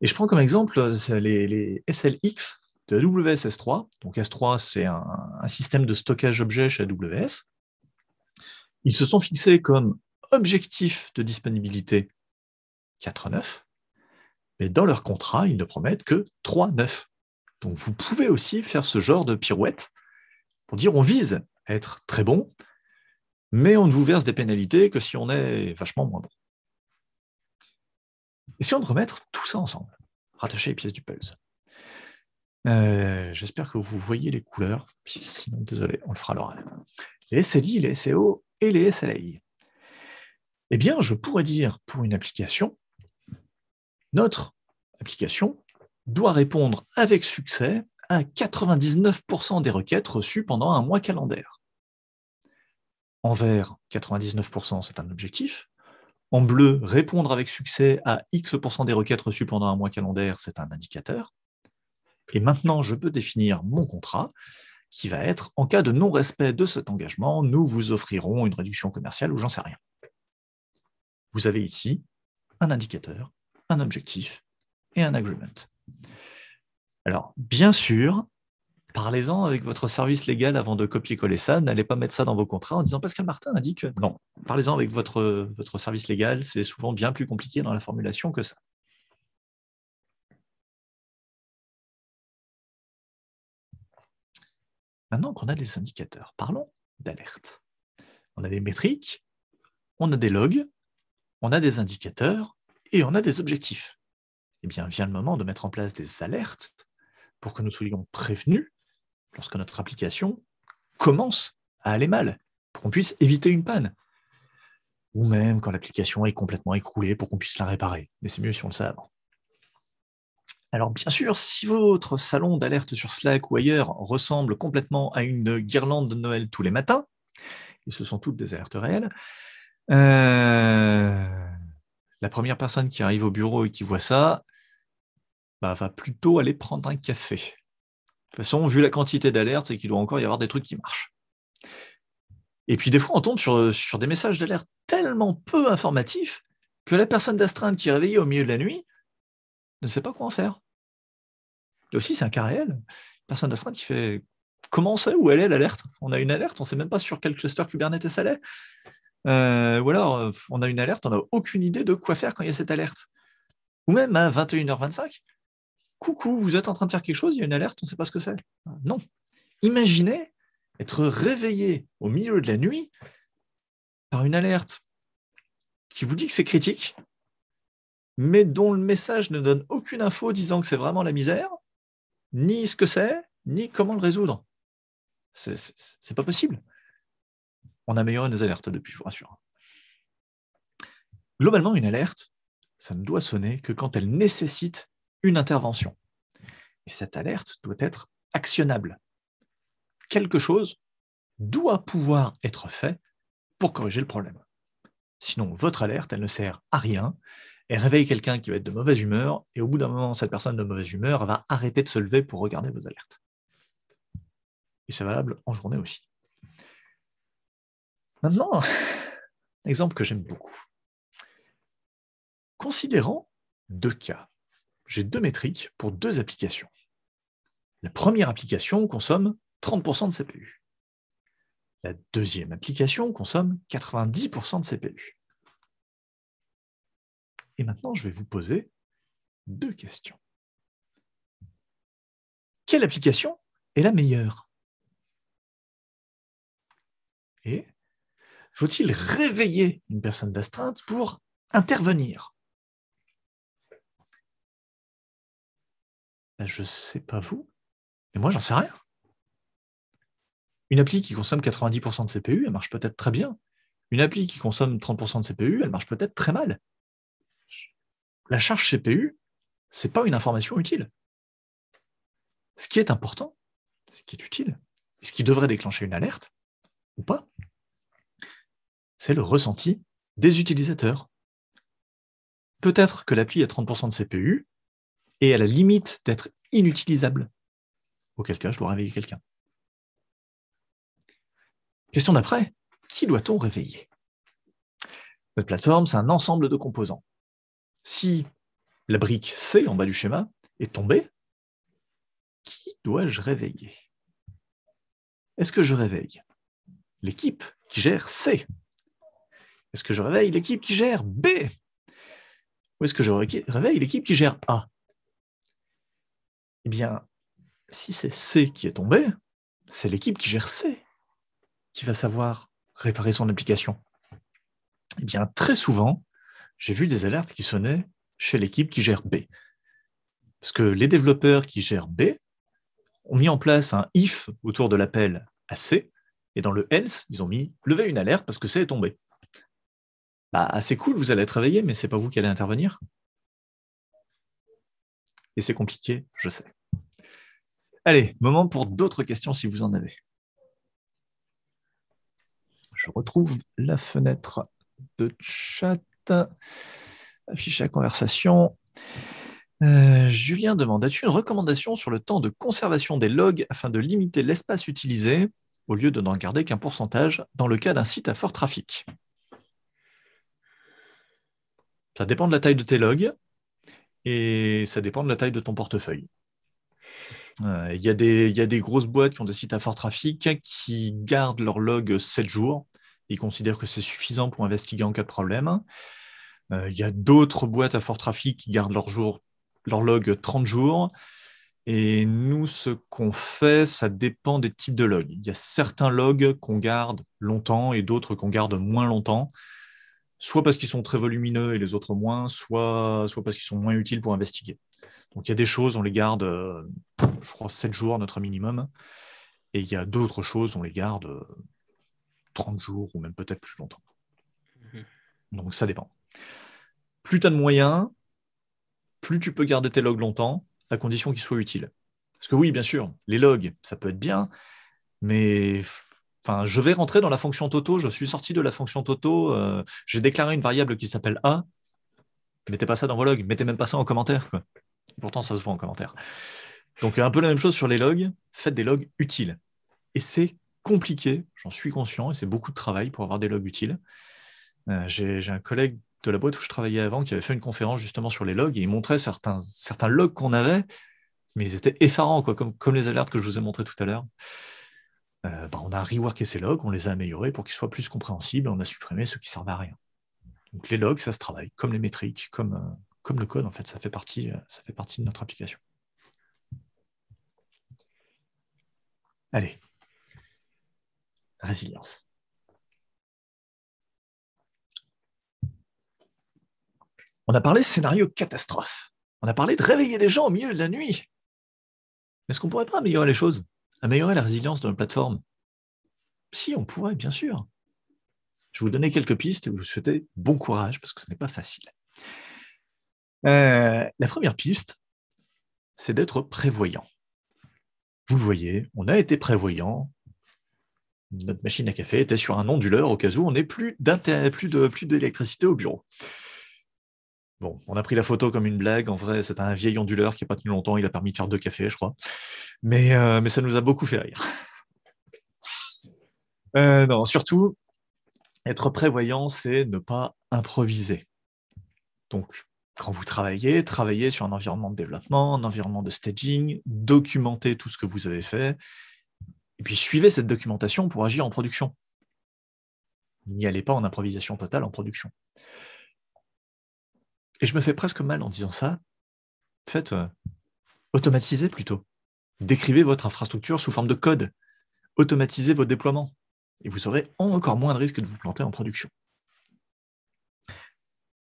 Et je prends comme exemple euh, les, les SLX de AWS S3. Donc S3, c'est un, système de stockage objet chez AWS. Ils se sont fixés comme objectif de disponibilité 4.9, mais dans leur contrat, ils ne promettent que 3.9. Donc vous pouvez aussi faire ce genre de pirouette pour dire on vise à être très bon, mais on ne vous verse des pénalités que si on est vachement moins bon. Essayons de remettre tout ça ensemble, rattacher les pièces du puzzle. Euh, j'espère que vous voyez les couleurs. Sinon, désolé, on le fera à l'oral. Les SLI, les SEO et les SLI. Eh bien, je pourrais dire pour une application, notre application doit répondre avec succès à 99% des requêtes reçues pendant un mois calendaire. En vert, 99%, c'est un objectif. En bleu, répondre avec succès à X% des requêtes reçues pendant un mois calendaire, c'est un indicateur. Et maintenant, je peux définir mon contrat qui va être, en cas de non-respect de cet engagement, nous vous offrirons une réduction commerciale ou j'en sais rien. Vous avez ici un indicateur, un objectif et un agreement. Alors, bien sûr, parlez-en avec votre service légal avant de copier-coller ça. N'allez pas mettre ça dans vos contrats en disant Pascal Martin a dit que. Non, parlez-en avec votre, votre service légal. C'est souvent bien plus compliqué dans la formulation que ça. Maintenant qu'on a des indicateurs, parlons d'alerte. On a des métriques, on a des logs, on a des indicateurs et on a des objectifs. Eh bien, vient le moment de mettre en place des alertes pour que nous soyons prévenus lorsque notre application commence à aller mal, pour qu'on puisse éviter une panne. Ou même quand l'application est complètement écroulée pour qu'on puisse la réparer. Mais c'est mieux si on le sait avant. Alors bien sûr, si votre salon d'alerte sur Slack ou ailleurs ressemble complètement à une guirlande de Noël tous les matins, et ce sont toutes des alertes réelles, euh, la première personne qui arrive au bureau et qui voit ça bah, va plutôt aller prendre un café. De toute façon, vu la quantité d'alertes, c'est qu'il doit encore y avoir des trucs qui marchent. Et puis des fois, on tombe sur, sur des messages d'alerte tellement peu informatifs que la personne d'astreinte qui est réveillée au milieu de la nuit ne sait pas quoi en faire. Là aussi, c'est un cas réel. Personne d'astreinte qui fait comment on sait où elle est l'alerte On a une alerte, on ne sait même pas sur quel cluster Kubernetes elle est. Euh, ou alors, on a une alerte, on n'a aucune idée de quoi faire quand il y a cette alerte. Ou même à 21h25, coucou, vous êtes en train de faire quelque chose, il y a une alerte, on ne sait pas ce que c'est. Non. Imaginez être réveillé au milieu de la nuit par une alerte qui vous dit que c'est critique, mais dont le message ne donne aucune info disant que c'est vraiment la misère, ni ce que c'est, ni comment le résoudre. C'est pas possible. On a amélioré nos alertes depuis, je vous rassure. Globalement, une alerte, ça ne doit sonner que quand elle nécessite une intervention. Et cette alerte doit être actionnable. Quelque chose doit pouvoir être fait pour corriger le problème. Sinon, votre alerte, elle ne sert à rien et réveille quelqu'un qui va être de mauvaise humeur, et au bout d'un moment, cette personne de mauvaise humeur va arrêter de se lever pour regarder vos alertes. Et c'est valable en journée aussi. Maintenant, exemple que j'aime beaucoup. Considérant deux cas. J'ai deux métriques pour deux applications. La première application consomme 30% de CPU. La deuxième application consomme 90% de CPU. Et maintenant, je vais vous poser deux questions. Quelle application est la meilleure Et faut-il réveiller une personne d'astreinte pour intervenir ben, Je ne sais pas vous, mais moi, j'en sais rien. Une appli qui consomme 90% de CPU, elle marche peut-être très bien. Une appli qui consomme 30% de CPU, elle marche peut-être très mal la charge CPU, c'est pas une information utile. Ce qui est important, ce qui est utile, ce qui devrait déclencher une alerte, ou pas, c'est le ressenti des utilisateurs. Peut-être que l'appli a 30% de CPU et à la limite d'être inutilisable, auquel cas je dois réveiller quelqu'un. Question d'après, qui doit-on réveiller Notre plateforme, c'est un ensemble de composants si la brique C en bas du schéma est tombée, qui dois-je réveiller Est-ce que je réveille l'équipe qui gère C Est-ce que je réveille l'équipe qui gère B Ou est-ce que je réveille l'équipe qui gère A Eh bien, si c'est C qui est tombé, c'est l'équipe qui gère C qui va savoir réparer son application. Eh bien, très souvent, j'ai vu des alertes qui sonnaient chez l'équipe qui gère B. Parce que les développeurs qui gèrent B ont mis en place un if autour de l'appel à C, et dans le else, ils ont mis lever une alerte parce que C est tombé. Bah, c'est cool, vous allez travailler, mais ce n'est pas vous qui allez intervenir. Et c'est compliqué, je sais. Allez, moment pour d'autres questions si vous en avez. Je retrouve la fenêtre de chat. Afficher la conversation. Euh, Julien demande As-tu une recommandation sur le temps de conservation des logs afin de limiter l'espace utilisé au lieu de n'en garder qu'un pourcentage dans le cas d'un site à fort trafic Ça dépend de la taille de tes logs et ça dépend de la taille de ton portefeuille. Euh, il y, y, a des grosses boîtes qui ont des sites à fort trafic qui gardent leurs logs 7 jours ils considèrent que c'est suffisant pour investiguer en cas de problème. Euh, il y a d'autres boîtes à fort trafic qui gardent leur, jour, leur log 30 jours. Et nous, ce qu'on fait, ça dépend des types de logs. Il y a certains logs qu'on garde longtemps et d'autres qu'on garde moins longtemps, soit parce qu'ils sont très volumineux et les autres moins, soit, soit parce qu'ils sont moins utiles pour investiguer. Donc il y a des choses, on les garde, euh, je crois, 7 jours, notre minimum. Et il y a d'autres choses, on les garde euh, 30 jours ou même peut-être plus longtemps. Mhm. Donc ça dépend. Plus tu as de moyens, plus tu peux garder tes logs longtemps, à condition qu'ils soient utiles. Parce que oui, bien sûr, les logs, ça peut être bien, mais enfin, je vais rentrer dans la fonction Toto, je suis sorti de la fonction Toto, euh, j'ai déclaré une variable qui s'appelle A. Mettez pas ça dans vos logs, mettez même pas ça en commentaire. Pourtant, ça se voit en commentaire. Donc, un peu la même chose sur les logs, faites des logs utiles. Et c'est compliqué, j'en suis conscient, et c'est beaucoup de travail pour avoir des logs utiles. Euh, j'ai un collègue de la boîte où je travaillais avant qui avait fait une conférence justement sur les logs et il montrait certains, certains logs qu'on avait, mais ils étaient effarants, quoi, comme, les alertes que je vous ai montrées tout à l'heure. Euh, bah, on a reworké ces logs, on les a améliorés pour qu'ils soient plus compréhensibles, on a supprimé ceux qui servent à rien. Donc les logs, ça se travaille, comme les métriques, comme, euh, comme le code, en fait, ça fait partie, ça fait partie de notre application. Allez, résilience. On a parlé de scénario catastrophe. On a parlé de réveiller des gens au milieu de la nuit. Est-ce qu'on ne pourrait pas améliorer les choses Améliorer la résilience de la plateforme Si, on pourrait, bien sûr. Je vais vous donner quelques pistes et vous souhaitez bon courage parce que ce n'est pas facile. Euh, la première piste, c'est d'être prévoyant. Vous le voyez, on a été prévoyant notre machine à café était sur un onduleur au cas où on n'ait plus, plus d'électricité au bureau. Bon, on a pris la photo comme une blague. En vrai, c'est un vieil onduleur qui n'a pas tenu longtemps. Il a permis de faire deux cafés, je crois. Mais, euh, ça nous a beaucoup fait rire. Euh, non, surtout, être prévoyant, c'est ne pas improviser. Donc, quand vous travaillez, travaillez sur un environnement de développement, un environnement de staging, documentez tout ce que vous avez fait et puis suivez cette documentation pour agir en production. N'y allez pas en improvisation totale en production. Et je me fais presque mal en disant ça. Faites, automatiser euh, automatisez plutôt. Décrivez votre infrastructure sous forme de code. Automatisez vos déploiements. Et vous aurez encore moins de risques de vous planter en production.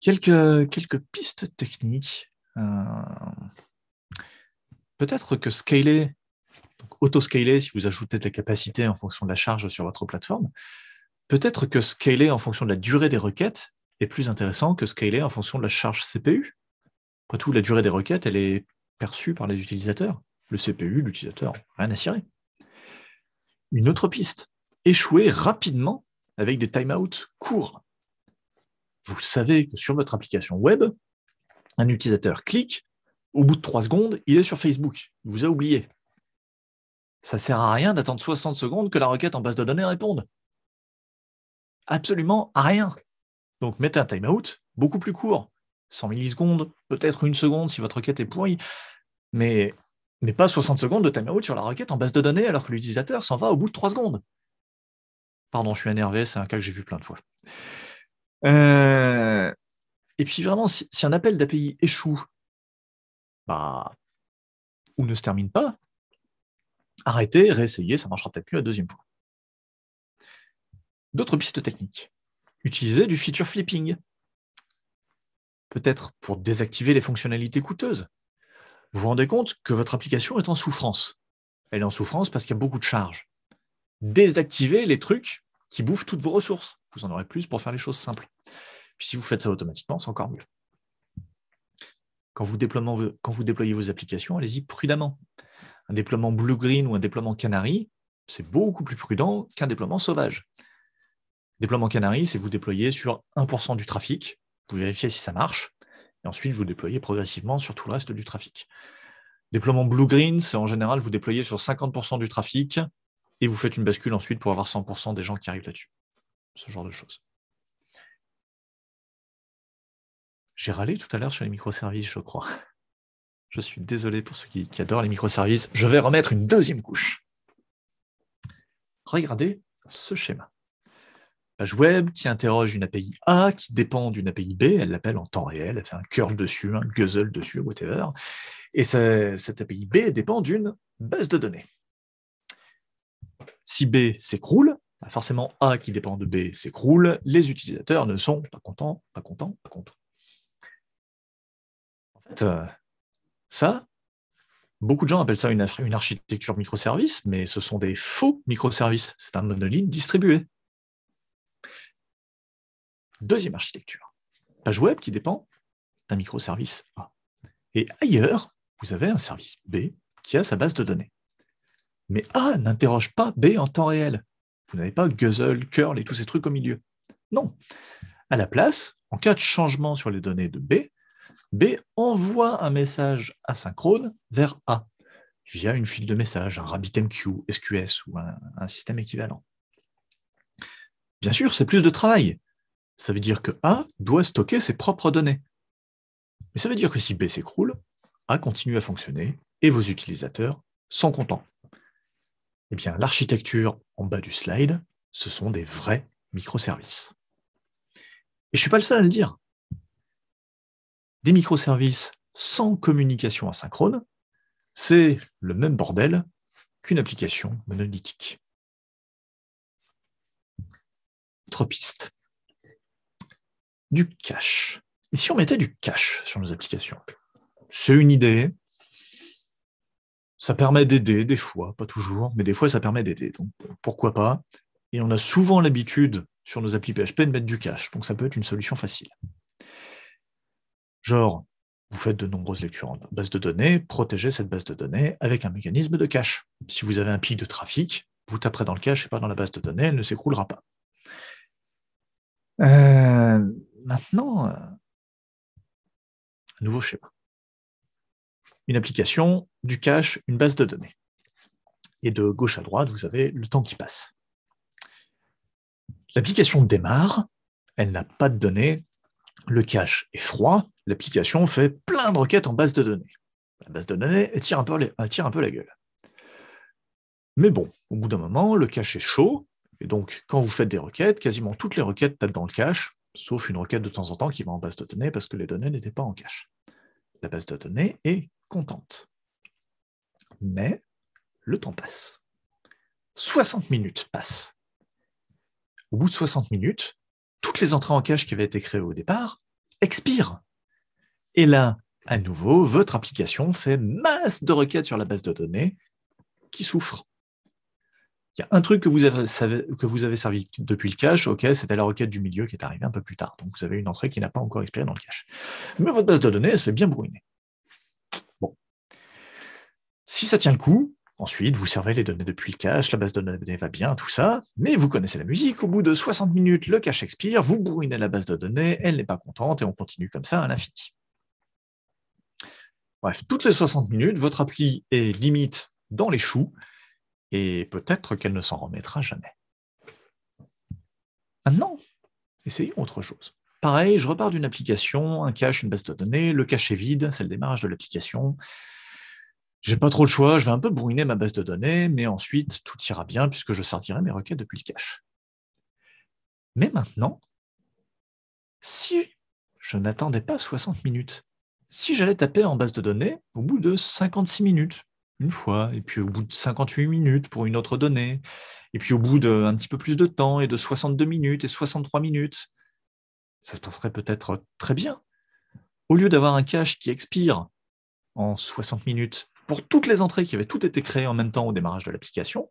Quelques, pistes techniques. Euh, peut-être que scaler autoscaler si vous ajoutez de la capacité en fonction de la charge sur votre plateforme, peut-être que scaler en fonction de la durée des requêtes est plus intéressant que scaler en fonction de la charge CPU. Après tout, la durée des requêtes, elle est perçue par les utilisateurs. Le CPU, l'utilisateur, rien à cirer. Une autre piste, échouer rapidement avec des timeouts courts. Vous savez que sur votre application web, un utilisateur clique, au bout de trois secondes, il est sur Facebook. Il vous a oublié. Ça sert à rien d'attendre 60 secondes que la requête en base de données réponde. Absolument à rien. Donc mettez un timeout beaucoup plus court, 100 millisecondes, peut-être une seconde si votre requête est pourrie, mais, mais pas 60 secondes de timeout sur la requête en base de données alors que l'utilisateur s'en va au bout de 3 secondes. Pardon, je suis énervé, c'est un cas que j'ai vu plein de fois. Euh, et puis vraiment, si, un appel d'API échoue, bah, ou ne se termine pas, arrêtez, réessayez, ça marchera peut-être plus la deuxième fois. D'autres pistes techniques. Utilisez du feature flipping. Peut-être pour désactiver les fonctionnalités coûteuses. Vous vous rendez compte que votre application est en souffrance. Elle est en souffrance parce qu'il y a beaucoup de charges. Désactivez les trucs qui bouffent toutes vos ressources. Vous en aurez plus pour faire les choses simples. Puis si vous faites ça automatiquement, c'est encore mieux. Quand vous, quand vous déployez vos applications, allez-y prudemment. Un déploiement blue-green ou un déploiement canari, c'est beaucoup plus prudent qu'un déploiement sauvage. Déploiement Canary, c'est vous déployez sur 1% du trafic, vous vérifiez si ça marche, et ensuite vous déployez progressivement sur tout le reste du trafic. Déploiement blue-green, c'est en général vous déployez sur 50% du trafic et vous faites une bascule ensuite pour avoir 100% des gens qui arrivent là-dessus. Ce genre de choses. J'ai râlé tout à l'heure sur les microservices, je crois. Je suis désolé pour ceux qui, adorent les microservices. Je vais remettre une deuxième couche. Regardez ce schéma. Page web qui interroge une API A qui dépend d'une API B, elle l'appelle en temps réel, elle fait un curl dessus, un guzzle dessus, whatever. Et cette API B dépend d'une base de données. Si B s'écroule, bah forcément A qui dépend de B s'écroule, les utilisateurs ne sont pas contents, pas contents, pas contents. En fait, euh, ça, beaucoup de gens appellent ça une, architecture microservice, mais ce sont des faux microservices. C'est un ligne distribué. Deuxième architecture, page web qui dépend d'un microservice A. Et ailleurs, vous avez un service B qui a sa base de données. Mais A n'interroge pas B en temps réel. Vous n'avez pas Guzzle, curl et tous ces trucs au milieu. Non. À la place, en cas de changement sur les données de B, B envoie un message asynchrone vers A via une file de messages, un RabbitMQ, SQS ou un, système équivalent. Bien sûr, c'est plus de travail. Ça veut dire que A doit stocker ses propres données. Mais ça veut dire que si B s'écroule, A continue à fonctionner et vos utilisateurs sont contents. Eh bien, l'architecture en bas du slide, ce sont des vrais microservices. Et je ne suis pas le seul à le dire des microservices sans communication asynchrone, c'est le même bordel qu'une application monolithique. Autre piste, du cache. Et si on mettait du cache sur nos applications C'est une idée. Ça permet d'aider des fois, pas toujours, mais des fois ça permet d'aider. Donc pourquoi pas Et on a souvent l'habitude sur nos applis PHP de mettre du cache, donc ça peut être une solution facile. Genre, vous faites de nombreuses lectures en base de données, protégez cette base de données avec un mécanisme de cache. Si vous avez un pic de trafic, vous taperez dans le cache et pas dans la base de données, elle ne s'écroulera pas. Euh, maintenant, euh, un nouveau schéma. Une application, du cache, une base de données. Et de gauche à droite, vous avez le temps qui passe. L'application démarre, elle n'a pas de données, le cache est froid, l'application fait plein de requêtes en base de données. La base de données attire un peu, la gueule. Mais bon, au bout d'un moment, le cache est chaud, et donc quand vous faites des requêtes, quasiment toutes les requêtes tapent dans le cache, sauf une requête de temps en temps qui va en base de données parce que les données n'étaient pas en cache. La base de données est contente. Mais le temps passe. 60 minutes passent. Au bout de 60 minutes, toutes les entrées en cache qui avaient été créées au départ expirent. Et là, à nouveau, votre application fait masse de requêtes sur la base de données qui souffrent. Il y a un truc que vous avez, que vous avez servi depuis le cache, ok, c'était la requête du milieu qui est arrivée un peu plus tard. Donc vous avez une entrée qui n'a pas encore expiré dans le cache. Mais votre base de données, elle se fait bien brouiller. Bon. Si ça tient le coup, ensuite vous servez les données depuis le cache, la base de données va bien, tout ça, mais vous connaissez la musique, au bout de 60 minutes, le cache expire, vous brouillez la base de données, elle n'est pas contente et on continue comme ça à l'infini. Bref, toutes les 60 minutes, votre appli est limite dans les choux et peut-être qu'elle ne s'en remettra jamais. Maintenant, essayons autre chose. Pareil, je repars d'une application, un cache, une base de données, le cache est vide, c'est le démarrage de l'application. J'ai pas trop le choix, je vais un peu brouiner ma base de données, mais ensuite tout ira bien puisque je sortirai mes requêtes depuis le cache. Mais maintenant, si je n'attendais pas 60 minutes si j'allais taper en base de données au bout de 56 minutes, une fois, et puis au bout de 58 minutes pour une autre donnée, et puis au bout d'un petit peu plus de temps, et de 62 minutes et 63 minutes, ça se passerait peut-être très bien. Au lieu d'avoir un cache qui expire en 60 minutes pour toutes les entrées qui avaient toutes été créées en même temps au démarrage de l'application,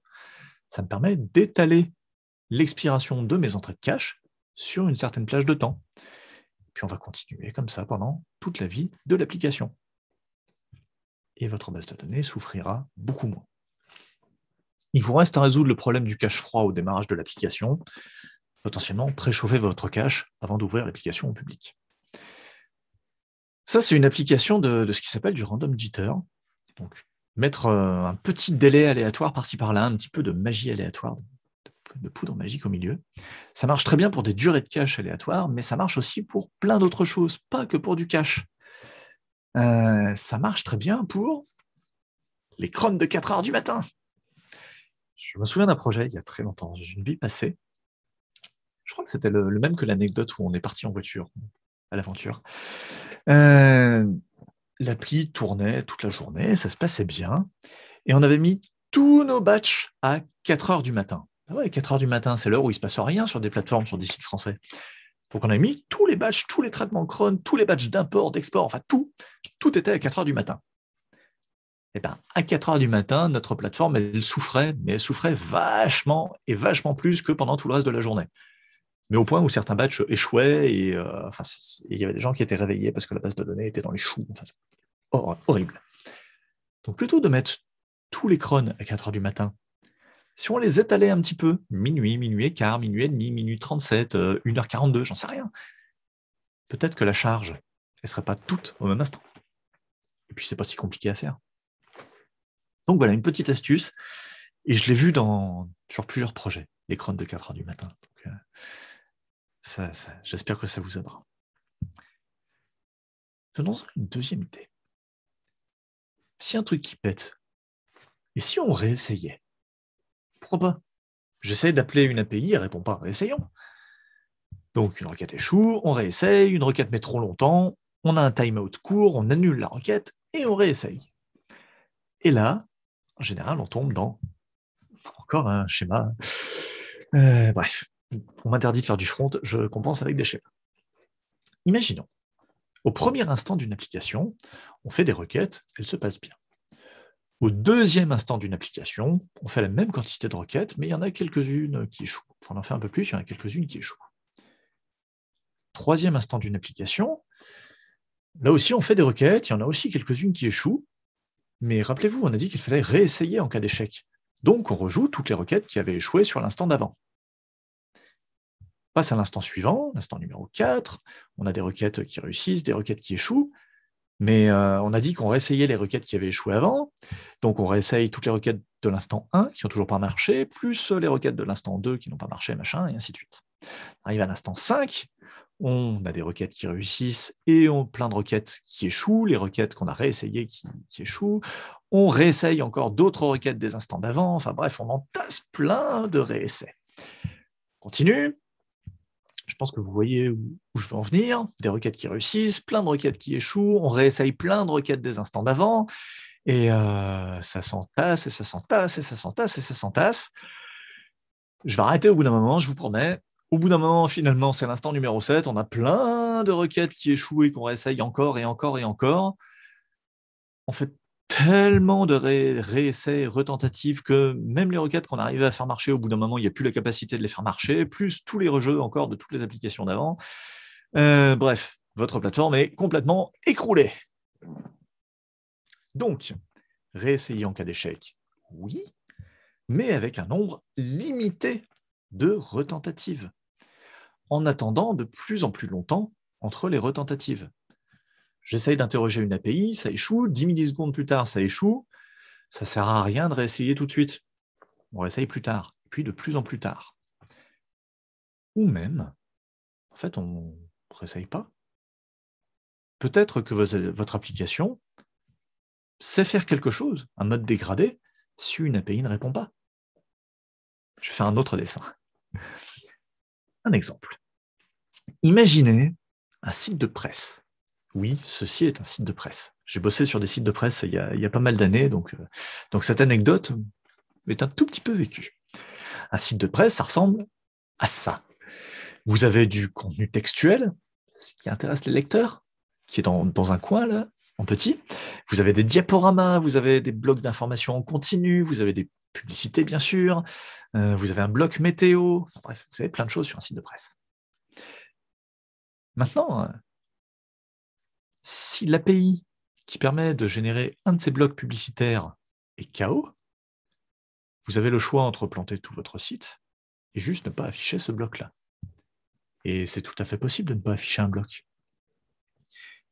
ça me permet d'étaler l'expiration de mes entrées de cache sur une certaine plage de temps. Puis on va continuer comme ça pendant toute la vie de l'application. Et votre base de données souffrira beaucoup moins. Il vous reste à résoudre le problème du cache froid au démarrage de l'application, potentiellement préchauffer votre cache avant d'ouvrir l'application au public. Ça, c'est une application de, ce qui s'appelle du random jitter. Donc, mettre euh, un petit délai aléatoire par-ci par-là, un petit peu de magie aléatoire de poudre magique au milieu. Ça marche très bien pour des durées de cache aléatoires, mais ça marche aussi pour plein d'autres choses, pas que pour du cache. Euh, ça marche très bien pour les chrones de 4 heures du matin. Je me souviens d'un projet il y a très longtemps, une vie passée. Je crois que c'était le, même que l'anecdote où on est parti en voiture à l'aventure. Euh, l'appli tournait toute la journée, ça se passait bien, et on avait mis tous nos batchs à 4 heures du matin. À ah 4 heures du matin, c'est l'heure où il se passe rien sur des plateformes, sur des sites français. Donc on a mis tous les batchs, tous les traitements Cron, tous les batchs d'import, d'export, enfin tout, tout était à 4 heures du matin. Et eh ben, à 4 heures du matin, notre plateforme, elle souffrait, mais elle souffrait vachement et vachement plus que pendant tout le reste de la journée. Mais au point où certains batchs échouaient et euh, enfin, il y avait des gens qui étaient réveillés parce que la base de données était dans les choux. horrible. Donc plutôt de mettre tous les crônes à 4 heures du matin si on les étalait un petit peu, minuit, minuit et quart, minuit et demi, minuit 37, 1h42, euh, j'en sais rien, peut-être que la charge, elle ne serait pas toute au même instant. Et puis, c'est pas si compliqué à faire. Donc voilà, une petite astuce. Et je l'ai vu dans, sur plusieurs projets, les crônes de 4 h du matin. Euh, ça, j'espère que ça vous aidera. Tenons une deuxième idée. Si un truc qui pète, et si on réessayait « Pourquoi pas. J'essaie d'appeler une API, elle répond pas. Essayons. Donc une requête échoue, on réessaye, une requête met trop longtemps, on a un timeout court, on annule la requête et on réessaye. Et là, en général, on tombe dans encore un schéma. Euh, bref, on m'interdit de faire du front, je compense avec des schémas. Imaginons, au premier instant d'une application, on fait des requêtes, elles se passent bien. Au deuxième instant d'une application, on fait la même quantité de requêtes, mais il y en a quelques-unes qui échouent. on en fait un peu plus, il y en a quelques-unes qui échouent. Troisième instant d'une application, là aussi on fait des requêtes, il y en a aussi quelques-unes qui échouent, mais rappelez-vous, on a dit qu'il fallait réessayer en cas d'échec. Donc on rejoue toutes les requêtes qui avaient échoué sur l'instant d'avant. On passe à l'instant suivant, l'instant numéro 4, on a des requêtes qui réussissent, des requêtes qui échouent, mais euh, on a dit qu'on réessayait les requêtes qui avaient échoué avant. Donc on réessaye toutes les requêtes de l'instant 1 qui n'ont toujours pas marché, plus euh, les requêtes de l'instant 2 qui n'ont pas marché, machin, et ainsi de suite. On arrive à l'instant 5, on a des requêtes qui réussissent et on plein de requêtes qui échouent, les requêtes qu'on a réessayées qui, échouent. On réessaye encore d'autres requêtes des instants d'avant. Enfin bref, on entasse plein de réessais. Continue, je pense que vous voyez où, je veux en venir, des requêtes qui réussissent, plein de requêtes qui échouent, on réessaye plein de requêtes des instants d'avant, et euh, ça s'entasse, et ça s'entasse, et ça s'entasse, et ça s'entasse. Je vais arrêter au bout d'un moment, je vous promets. Au bout d'un moment, finalement, c'est l'instant numéro 7, on a plein de requêtes qui échouent et qu'on réessaye encore et encore et encore. En fait, tellement de réessais, retentatives que même les requêtes qu'on arrivait à faire marcher, au bout d'un moment, il n'y a plus la capacité de les faire marcher, plus tous les rejeux encore de toutes les applications d'avant. Euh, bref, votre plateforme est complètement écroulée. Donc, réessayer en cas d'échec, oui, mais avec un nombre limité de retentatives, en attendant de plus en plus longtemps entre les retentatives. J'essaye d'interroger une API, ça échoue. 10 millisecondes plus tard, ça échoue. Ça ne sert à rien de réessayer tout de suite. On réessaye plus tard, puis de plus en plus tard. Ou même, en fait, on ne réessaye pas. Peut-être que votre application sait faire quelque chose, un mode dégradé, si une API ne répond pas. Je fais un autre dessin. Un exemple. Imaginez un site de presse oui, ceci est un site de presse. J'ai bossé sur des sites de presse il y a, pas mal d'années, euh, donc, cette anecdote est un tout petit peu vécue. Un site de presse, ça ressemble à ça. Vous avez du contenu textuel, ce qui intéresse les lecteurs, qui est dans, un coin, là, en petit. Vous avez des diaporamas, vous avez des blocs d'informations en continu, vous avez des publicités, bien sûr, euh, vous avez un bloc météo, bref, vous avez plein de choses sur un site de presse. Maintenant, si l'API qui permet de générer un de ces blocs publicitaires est KO, vous avez le choix entre planter tout votre site et juste ne pas afficher ce bloc-là. Et c'est tout à fait possible de ne pas afficher un bloc.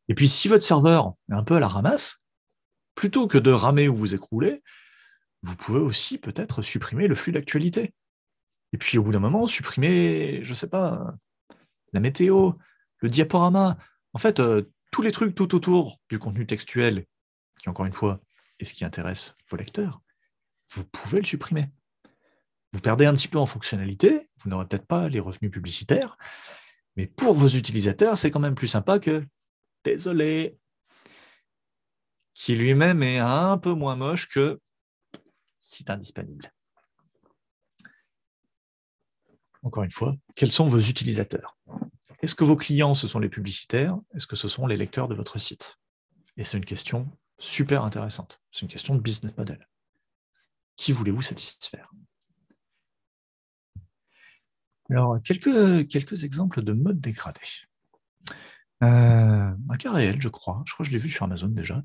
Et puis si votre serveur est un peu à la ramasse, plutôt que de ramer ou vous écrouler, vous pouvez aussi peut-être supprimer le flux d'actualité. Et puis au bout d'un moment, supprimer, je ne sais pas, la météo, le diaporama. En fait, euh, tous les trucs tout autour du contenu textuel, qui encore une fois est ce qui intéresse vos lecteurs, vous pouvez le supprimer. Vous perdez un petit peu en fonctionnalité, vous n'aurez peut-être pas les revenus publicitaires, mais pour vos utilisateurs, c'est quand même plus sympa que désolé, qui lui-même est un peu moins moche que site indisponible. Encore une fois, quels sont vos utilisateurs est-ce que vos clients, ce sont les publicitaires Est-ce que ce sont les lecteurs de votre site Et c'est une question super intéressante. C'est une question de business model. Qui voulez-vous satisfaire Alors, quelques, quelques exemples de modes dégradés. Euh, un cas réel, je crois. Je crois que je l'ai vu sur Amazon déjà.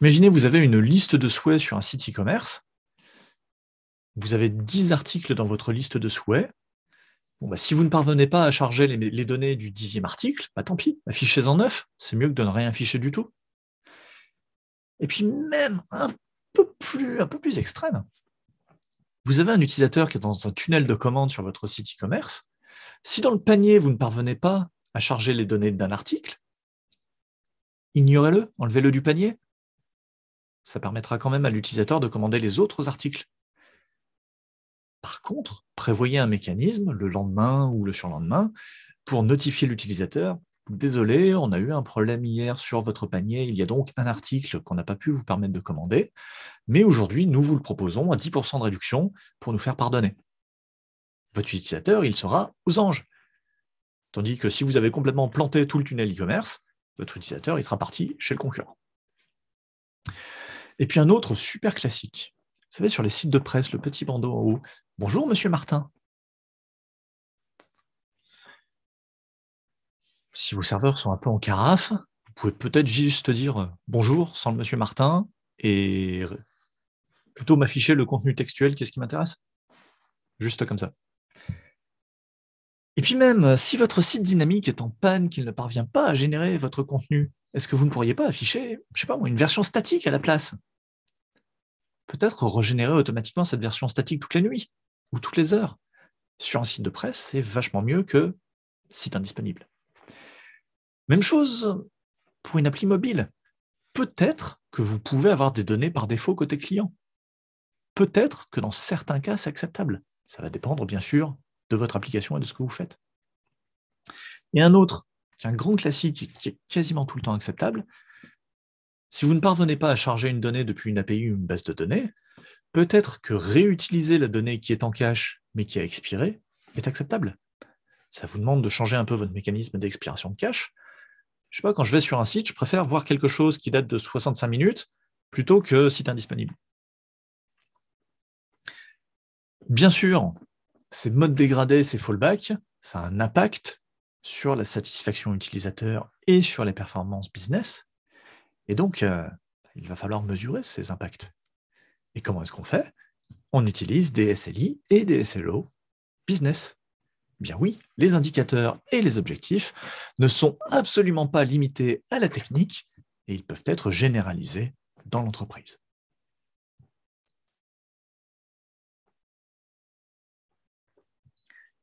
Imaginez, vous avez une liste de souhaits sur un site e-commerce. Vous avez 10 articles dans votre liste de souhaits. Bah, si vous ne parvenez pas à charger les, données du dixième article, bah, tant pis, affichez-en neuf, c'est mieux que de ne rien afficher du tout. Et puis même un peu plus, un peu plus extrême, vous avez un utilisateur qui est dans un tunnel de commande sur votre site e-commerce. Si dans le panier, vous ne parvenez pas à charger les données d'un article, ignorez-le, enlevez-le du panier. Ça permettra quand même à l'utilisateur de commander les autres articles par contre, prévoyez un mécanisme le lendemain ou le surlendemain pour notifier l'utilisateur. Désolé, on a eu un problème hier sur votre panier, il y a donc un article qu'on n'a pas pu vous permettre de commander, mais aujourd'hui, nous vous le proposons à 10% de réduction pour nous faire pardonner. Votre utilisateur, il sera aux anges. Tandis que si vous avez complètement planté tout le tunnel e-commerce, votre utilisateur, il sera parti chez le concurrent. Et puis un autre super classique. Vous savez, sur les sites de presse, le petit bandeau en haut, Bonjour, Monsieur Martin. Si vos serveurs sont un peu en carafe, vous pouvez peut-être juste dire euh, bonjour sans le Monsieur Martin et plutôt m'afficher le contenu textuel, qu'est-ce qui m'intéresse Juste comme ça. Et puis même, euh, si votre site dynamique est en panne, qu'il ne parvient pas à générer votre contenu, est-ce que vous ne pourriez pas afficher, je sais pas moi, une version statique à la place Peut-être régénérer automatiquement cette version statique toute la nuit ou toutes les heures sur un site de presse, c'est vachement mieux que site indisponible. Même chose pour une appli mobile. Peut-être que vous pouvez avoir des données par défaut côté client. Peut-être que dans certains cas, c'est acceptable. Ça va dépendre, bien sûr, de votre application et de ce que vous faites. Et un autre, qui est un grand classique, qui est quasiment tout le temps acceptable, si vous ne parvenez pas à charger une donnée depuis une API ou une base de données, peut-être que réutiliser la donnée qui est en cache mais qui a expiré est acceptable. Ça vous demande de changer un peu votre mécanisme d'expiration de cache. Je sais pas, quand je vais sur un site, je préfère voir quelque chose qui date de 65 minutes plutôt que site indisponible. Bien sûr, ces modes dégradés, ces fallbacks, ça a un impact sur la satisfaction utilisateur et sur les performances business. Et donc, euh, il va falloir mesurer ces impacts. Et comment est-ce qu'on fait On utilise des SLI et des SLO business. Bien oui, les indicateurs et les objectifs ne sont absolument pas limités à la technique et ils peuvent être généralisés dans l'entreprise.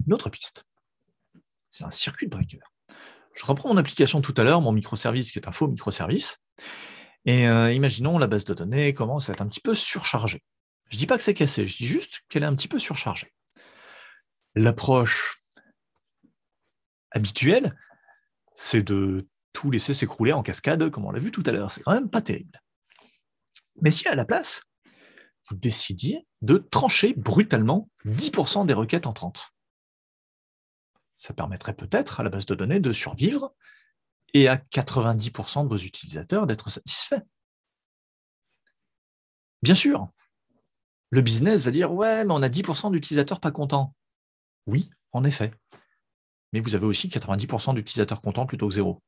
Une autre piste, c'est un circuit breaker. Je reprends mon application tout à l'heure, mon microservice qui est un faux microservice. Et euh, imaginons, la base de données commence à être un petit peu surchargée. Je ne dis pas que c'est cassé, je dis juste qu'elle est un petit peu surchargée. L'approche habituelle, c'est de tout laisser s'écrouler en cascade, comme on l'a vu tout à l'heure. C'est quand même pas terrible. Mais si à la place, vous décidiez de trancher brutalement 10% des requêtes entrantes, ça permettrait peut-être à la base de données de survivre et à 90% de vos utilisateurs d'être satisfaits. Bien sûr, le business va dire Ouais, mais on a 10% d'utilisateurs pas contents. Oui, en effet. Mais vous avez aussi 90% d'utilisateurs contents plutôt que zéro.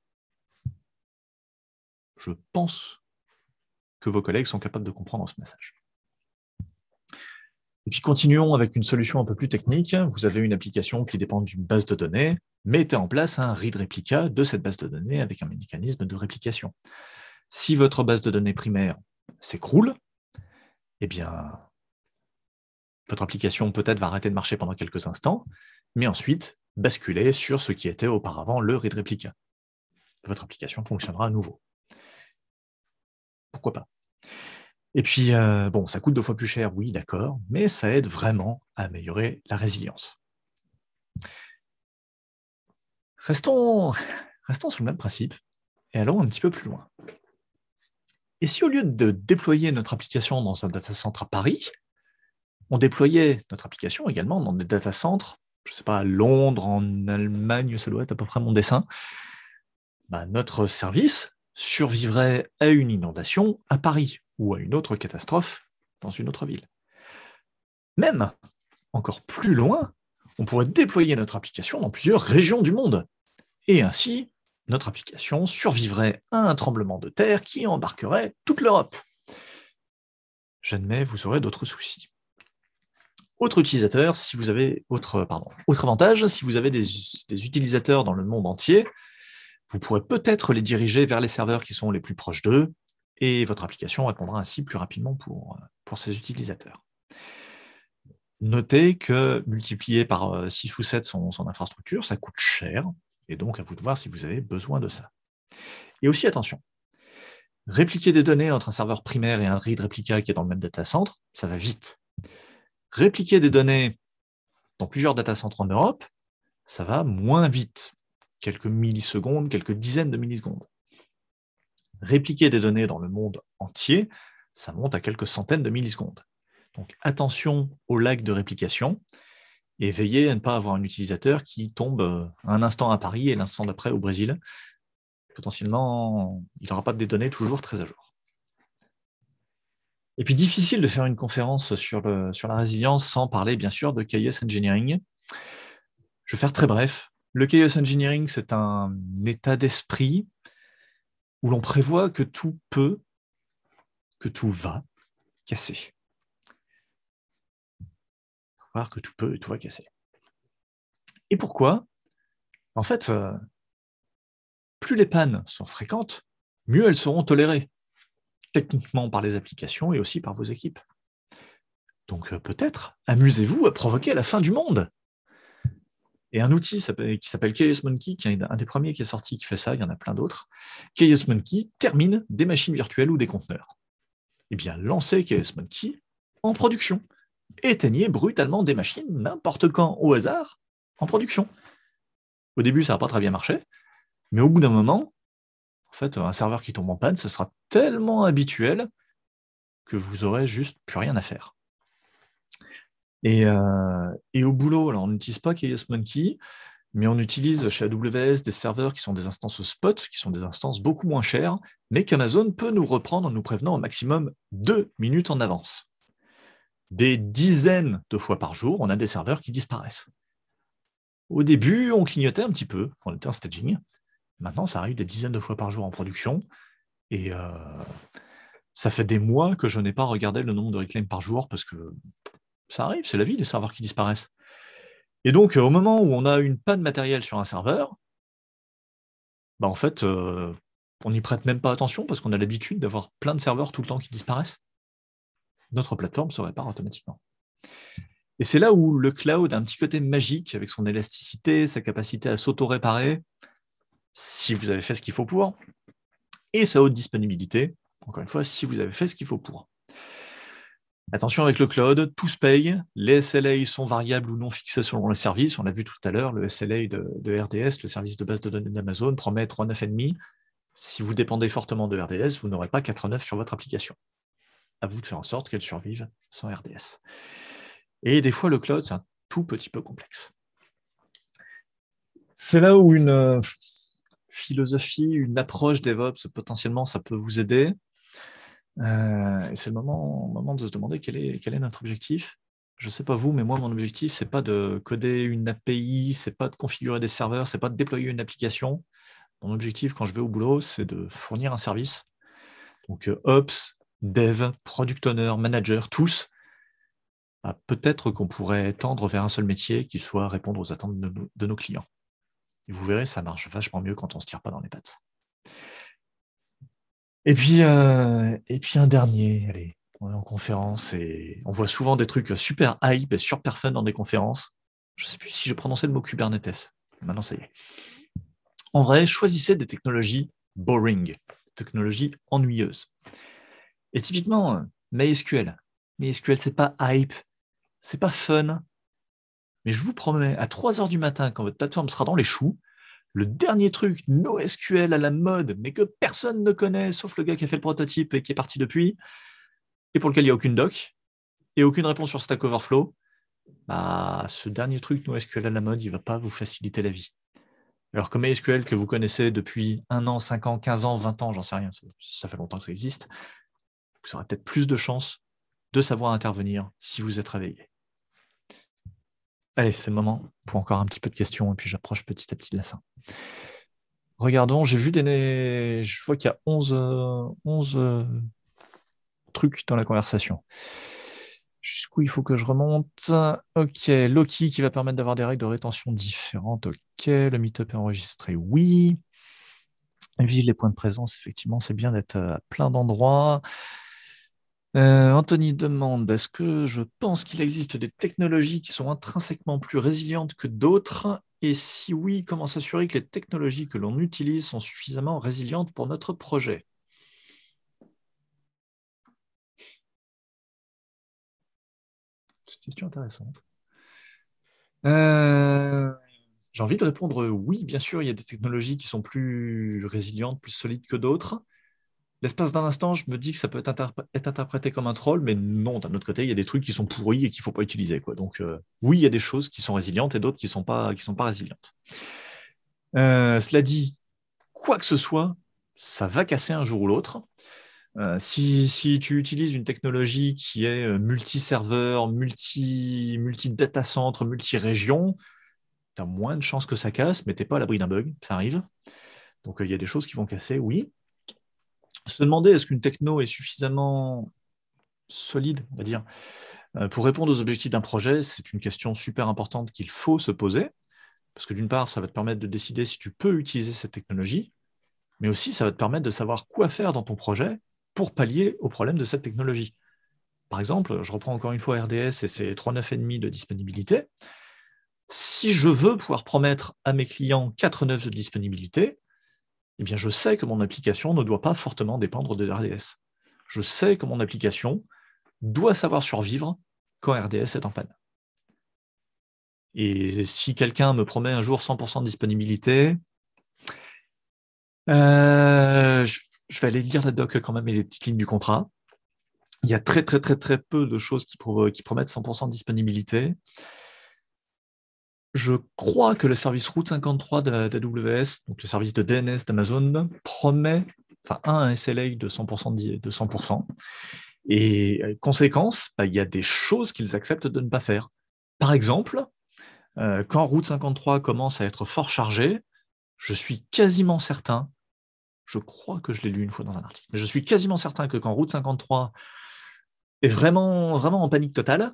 Je pense que vos collègues sont capables de comprendre ce message. Et puis continuons avec une solution un peu plus technique. Vous avez une application qui dépend d'une base de données. Mettez en place un read replica de cette base de données avec un mécanisme de réplication. Si votre base de données primaire s'écroule, eh bien, votre application peut-être va arrêter de marcher pendant quelques instants, mais ensuite basculer sur ce qui était auparavant le read replica. Votre application fonctionnera à nouveau. Pourquoi pas et puis, euh, bon, ça coûte deux fois plus cher, oui, d'accord, mais ça aide vraiment à améliorer la résilience. Restons, restons sur le même principe et allons un petit peu plus loin. Et si au lieu de déployer notre application dans un data center à Paris, on déployait notre application également dans des data centers, je ne sais pas, à Londres, en Allemagne, ça doit être à peu près mon dessin, bah, notre service survivrait à une inondation à Paris ou à une autre catastrophe dans une autre ville. Même encore plus loin, on pourrait déployer notre application dans plusieurs régions du monde. Et ainsi, notre application survivrait à un tremblement de terre qui embarquerait toute l'Europe. J'admets, vous aurez d'autres soucis. Autre si vous avez avantage, si vous avez des utilisateurs dans le monde entier, vous pourrez peut-être les diriger vers les serveurs qui sont les plus proches d'eux, et votre application répondra ainsi plus rapidement pour, euh, pour ses utilisateurs. Notez que multiplier par 6 euh, ou 7 son, infrastructure, ça coûte cher, et donc à vous de voir si vous avez besoin de ça. Et aussi attention, répliquer des données entre un serveur primaire et un read replica qui est dans le même data center, ça va vite. Répliquer des données dans plusieurs data centres en Europe, ça va moins vite, quelques millisecondes, quelques dizaines de millisecondes répliquer des données dans le monde entier, ça monte à quelques centaines de millisecondes. Donc attention au lag de réplication et veillez à ne pas avoir un utilisateur qui tombe euh, un instant à Paris et l'instant d'après au Brésil. Potentiellement, il n'aura pas des données toujours très à jour. Et puis difficile de faire une conférence sur, sur la résilience sans parler bien sûr de KS Engineering. Je vais faire très bref. Le chaos Engineering, c'est un état d'esprit où l'on prévoit que tout peut, que tout va casser. Voir que tout peut et tout va casser. Et pourquoi En fait, euh, plus les pannes sont fréquentes, mieux elles seront tolérées, techniquement par les applications et aussi par vos équipes. Donc euh, peut-être amusez-vous à provoquer la fin du monde et un outil qui s'appelle Chaos Monkey, qui est un des premiers qui est sorti, qui fait ça, il y en a plein d'autres. Chaos Monkey termine des machines virtuelles ou des conteneurs. Eh bien, lancez Chaos Monkey en production. Éteignez brutalement des machines n'importe quand au hasard en production. Au début, ça n'a pas très bien marché, mais au bout d'un moment, en fait, un serveur qui tombe en panne, ce sera tellement habituel que vous aurez juste plus rien à faire. Euh, et, au boulot, on n'utilise pas Chaos Monkey, mais on utilise chez AWS des serveurs qui sont des instances spot, qui sont des instances beaucoup moins chères, mais qu'Amazon peut nous reprendre en nous prévenant au maximum deux minutes en avance. Des dizaines de fois par jour, on a des serveurs qui disparaissent. Au début, on clignotait un petit peu on était en staging. Maintenant, ça arrive des dizaines de fois par jour en production. Et euh, ça fait des mois que je n'ai pas regardé le nombre de reclaims par jour parce que ça arrive, c'est la vie, des serveurs qui disparaissent. Et donc, euh, au moment où on a une panne matérielle sur un serveur, bah, en fait, euh, on n'y prête même pas attention parce qu'on a l'habitude d'avoir plein de serveurs tout le temps qui disparaissent. Notre plateforme se répare automatiquement. Et c'est là où le cloud a un petit côté magique avec son élasticité, sa capacité à s'auto-réparer, si vous avez fait ce qu'il faut pour, et sa haute disponibilité, encore une fois, si vous avez fait ce qu'il faut pour. Attention avec le cloud, tout se paye. Les SLA sont variables ou non fixés selon le service. On l'a vu tout à l'heure, le SLA de, RDS, le service de base de données d'Amazon, promet 3,9,5. Si vous dépendez fortement de RDS, vous n'aurez pas 4,9 sur votre application. À vous de faire en sorte qu'elle survive sans RDS. Et des fois, le cloud, c'est un tout petit peu complexe. C'est là où une euh, philosophie, une approche DevOps, potentiellement, ça peut vous aider. Euh, et c'est le moment, de se demander quel est, notre objectif. Je ne sais pas vous, mais moi, mon objectif, c'est pas de coder une API, c'est pas de configurer des serveurs, c'est pas de déployer une application. Mon objectif, quand je vais au boulot, c'est de fournir un service. Donc, euh, Ops, Dev, Product Owner, Manager, tous, bah, peut-être qu'on pourrait tendre vers un seul métier qui soit répondre aux attentes de nos, clients. Et vous verrez, ça marche vachement mieux quand on ne se tire pas dans les pattes. Et puis, euh, et puis un dernier, allez, on est en conférence et on voit souvent des trucs super hype et super fun dans des conférences. Je ne sais plus si je prononçais le mot Kubernetes. Maintenant, ça y est. En vrai, choisissez des technologies boring, technologies ennuyeuses. Et typiquement, euh, MySQL. MySQL, n'est pas hype, c'est pas fun. Mais je vous promets, à 3 heures du matin, quand votre plateforme sera dans les choux, le dernier truc NoSQL à la mode, mais que personne ne connaît, sauf le gars qui a fait le prototype et qui est parti depuis, et pour lequel il n'y a aucune doc et aucune réponse sur Stack Overflow, bah, ce dernier truc NoSQL à la mode, il ne va pas vous faciliter la vie. Alors que MySQL, que vous connaissez depuis un an, cinq ans, quinze ans, vingt ans, j'en sais rien, ça, ça fait longtemps que ça existe, vous aurez peut-être plus de chances de savoir intervenir si vous êtes réveillé. Allez, c'est le moment pour encore un petit peu de questions et puis j'approche petit à petit de la fin. Regardons, j'ai vu des. Je vois qu'il y a 11, 11 euh, euh, trucs dans la conversation. Jusqu'où il faut que je remonte Ok, Loki qui va permettre d'avoir des règles de rétention différentes. Ok, le meet-up est enregistré, oui. Vive les points de présence, effectivement, c'est bien d'être euh, à plein d'endroits. Euh, Anthony demande est-ce que je pense qu'il existe des technologies qui sont intrinsèquement plus résilientes que d'autres Et si oui, comment s'assurer que les technologies que l'on utilise sont suffisamment résilientes pour notre projet C'est une question intéressante. Euh, j'ai envie de répondre oui, bien sûr, il y a des technologies qui sont plus résilientes, plus solides que d'autres l'espace d'un instant, je me dis que ça peut être, interprété comme un troll, mais non, d'un autre côté, il y a des trucs qui sont pourris et qu'il ne faut pas utiliser. Quoi. Donc, euh, oui, il y a des choses qui sont résilientes et d'autres qui ne sont, pas, sont pas résilientes. Euh, cela dit, quoi que ce soit, ça va casser un jour ou l'autre. Euh, si, si, tu utilises une technologie qui est multi-serveur, multi, multi-data multi-région, tu as moins de chances que ça casse, mais tu n'es pas à l'abri d'un bug, ça arrive. Donc il y a des choses qui vont casser, oui se demander est-ce qu'une techno est suffisamment solide, on va dire, euh, pour répondre aux objectifs d'un projet, c'est une question super importante qu'il faut se poser, parce que d'une part, ça va te permettre de décider si tu peux utiliser cette technologie, mais aussi ça va te permettre de savoir quoi faire dans ton projet pour pallier au problème de cette technologie. Par exemple, je reprends encore une fois RDS et ses 3,9,5 de disponibilité. Si je veux pouvoir promettre à mes clients 4,9 de disponibilité, eh je sais que mon application ne doit pas fortement dépendre de RDS. Je sais que mon application doit savoir survivre quand RDS est en panne. Et si quelqu'un me promet un jour 100% de disponibilité, euh, je vais aller lire la doc quand même et les petites lignes du contrat. Il y a très très très très peu de choses qui, promettent 100% de disponibilité je crois que le service Route 53 d'AWS, donc le service de DNS d'Amazon, promet enfin, un SLA de 100%. De Et euh, conséquence, bah, il y a des choses qu'ils acceptent de ne pas faire. Par exemple, euh, quand Route 53 commence à être fort chargé, je suis quasiment certain, je crois que je l'ai lu une fois dans un article, mais je suis quasiment certain que quand Route 53 est vraiment, vraiment en panique totale,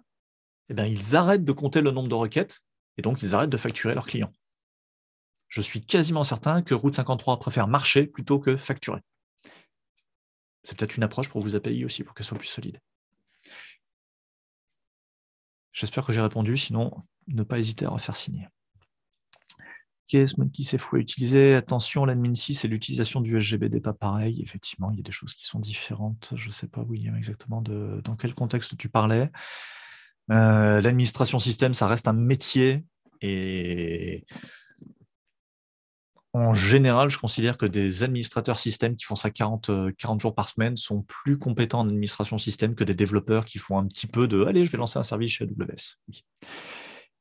eh bien, ils arrêtent de compter le nombre de requêtes et donc, ils arrêtent de facturer leurs clients. Je suis quasiment certain que Route 53 préfère marcher plutôt que facturer. C'est peut-être une approche pour vous API aussi, pour qu'elle soit plus solide. J'espère que j'ai répondu, sinon ne pas hésiter à refaire signer. Qu'est-ce qui s'est fou à utiliser Attention, l'admin 6 et l'utilisation du SGBD n'est pas pareil. Effectivement, il y a des choses qui sont différentes. Je ne sais pas, William, exactement dans quel contexte tu parlais. Euh, l'administration système, ça reste un métier et en général, je considère que des administrateurs système qui font ça 40, 40 euh, jours par semaine sont plus compétents en administration système que des développeurs qui font un petit peu de allez, je vais lancer un service chez AWS.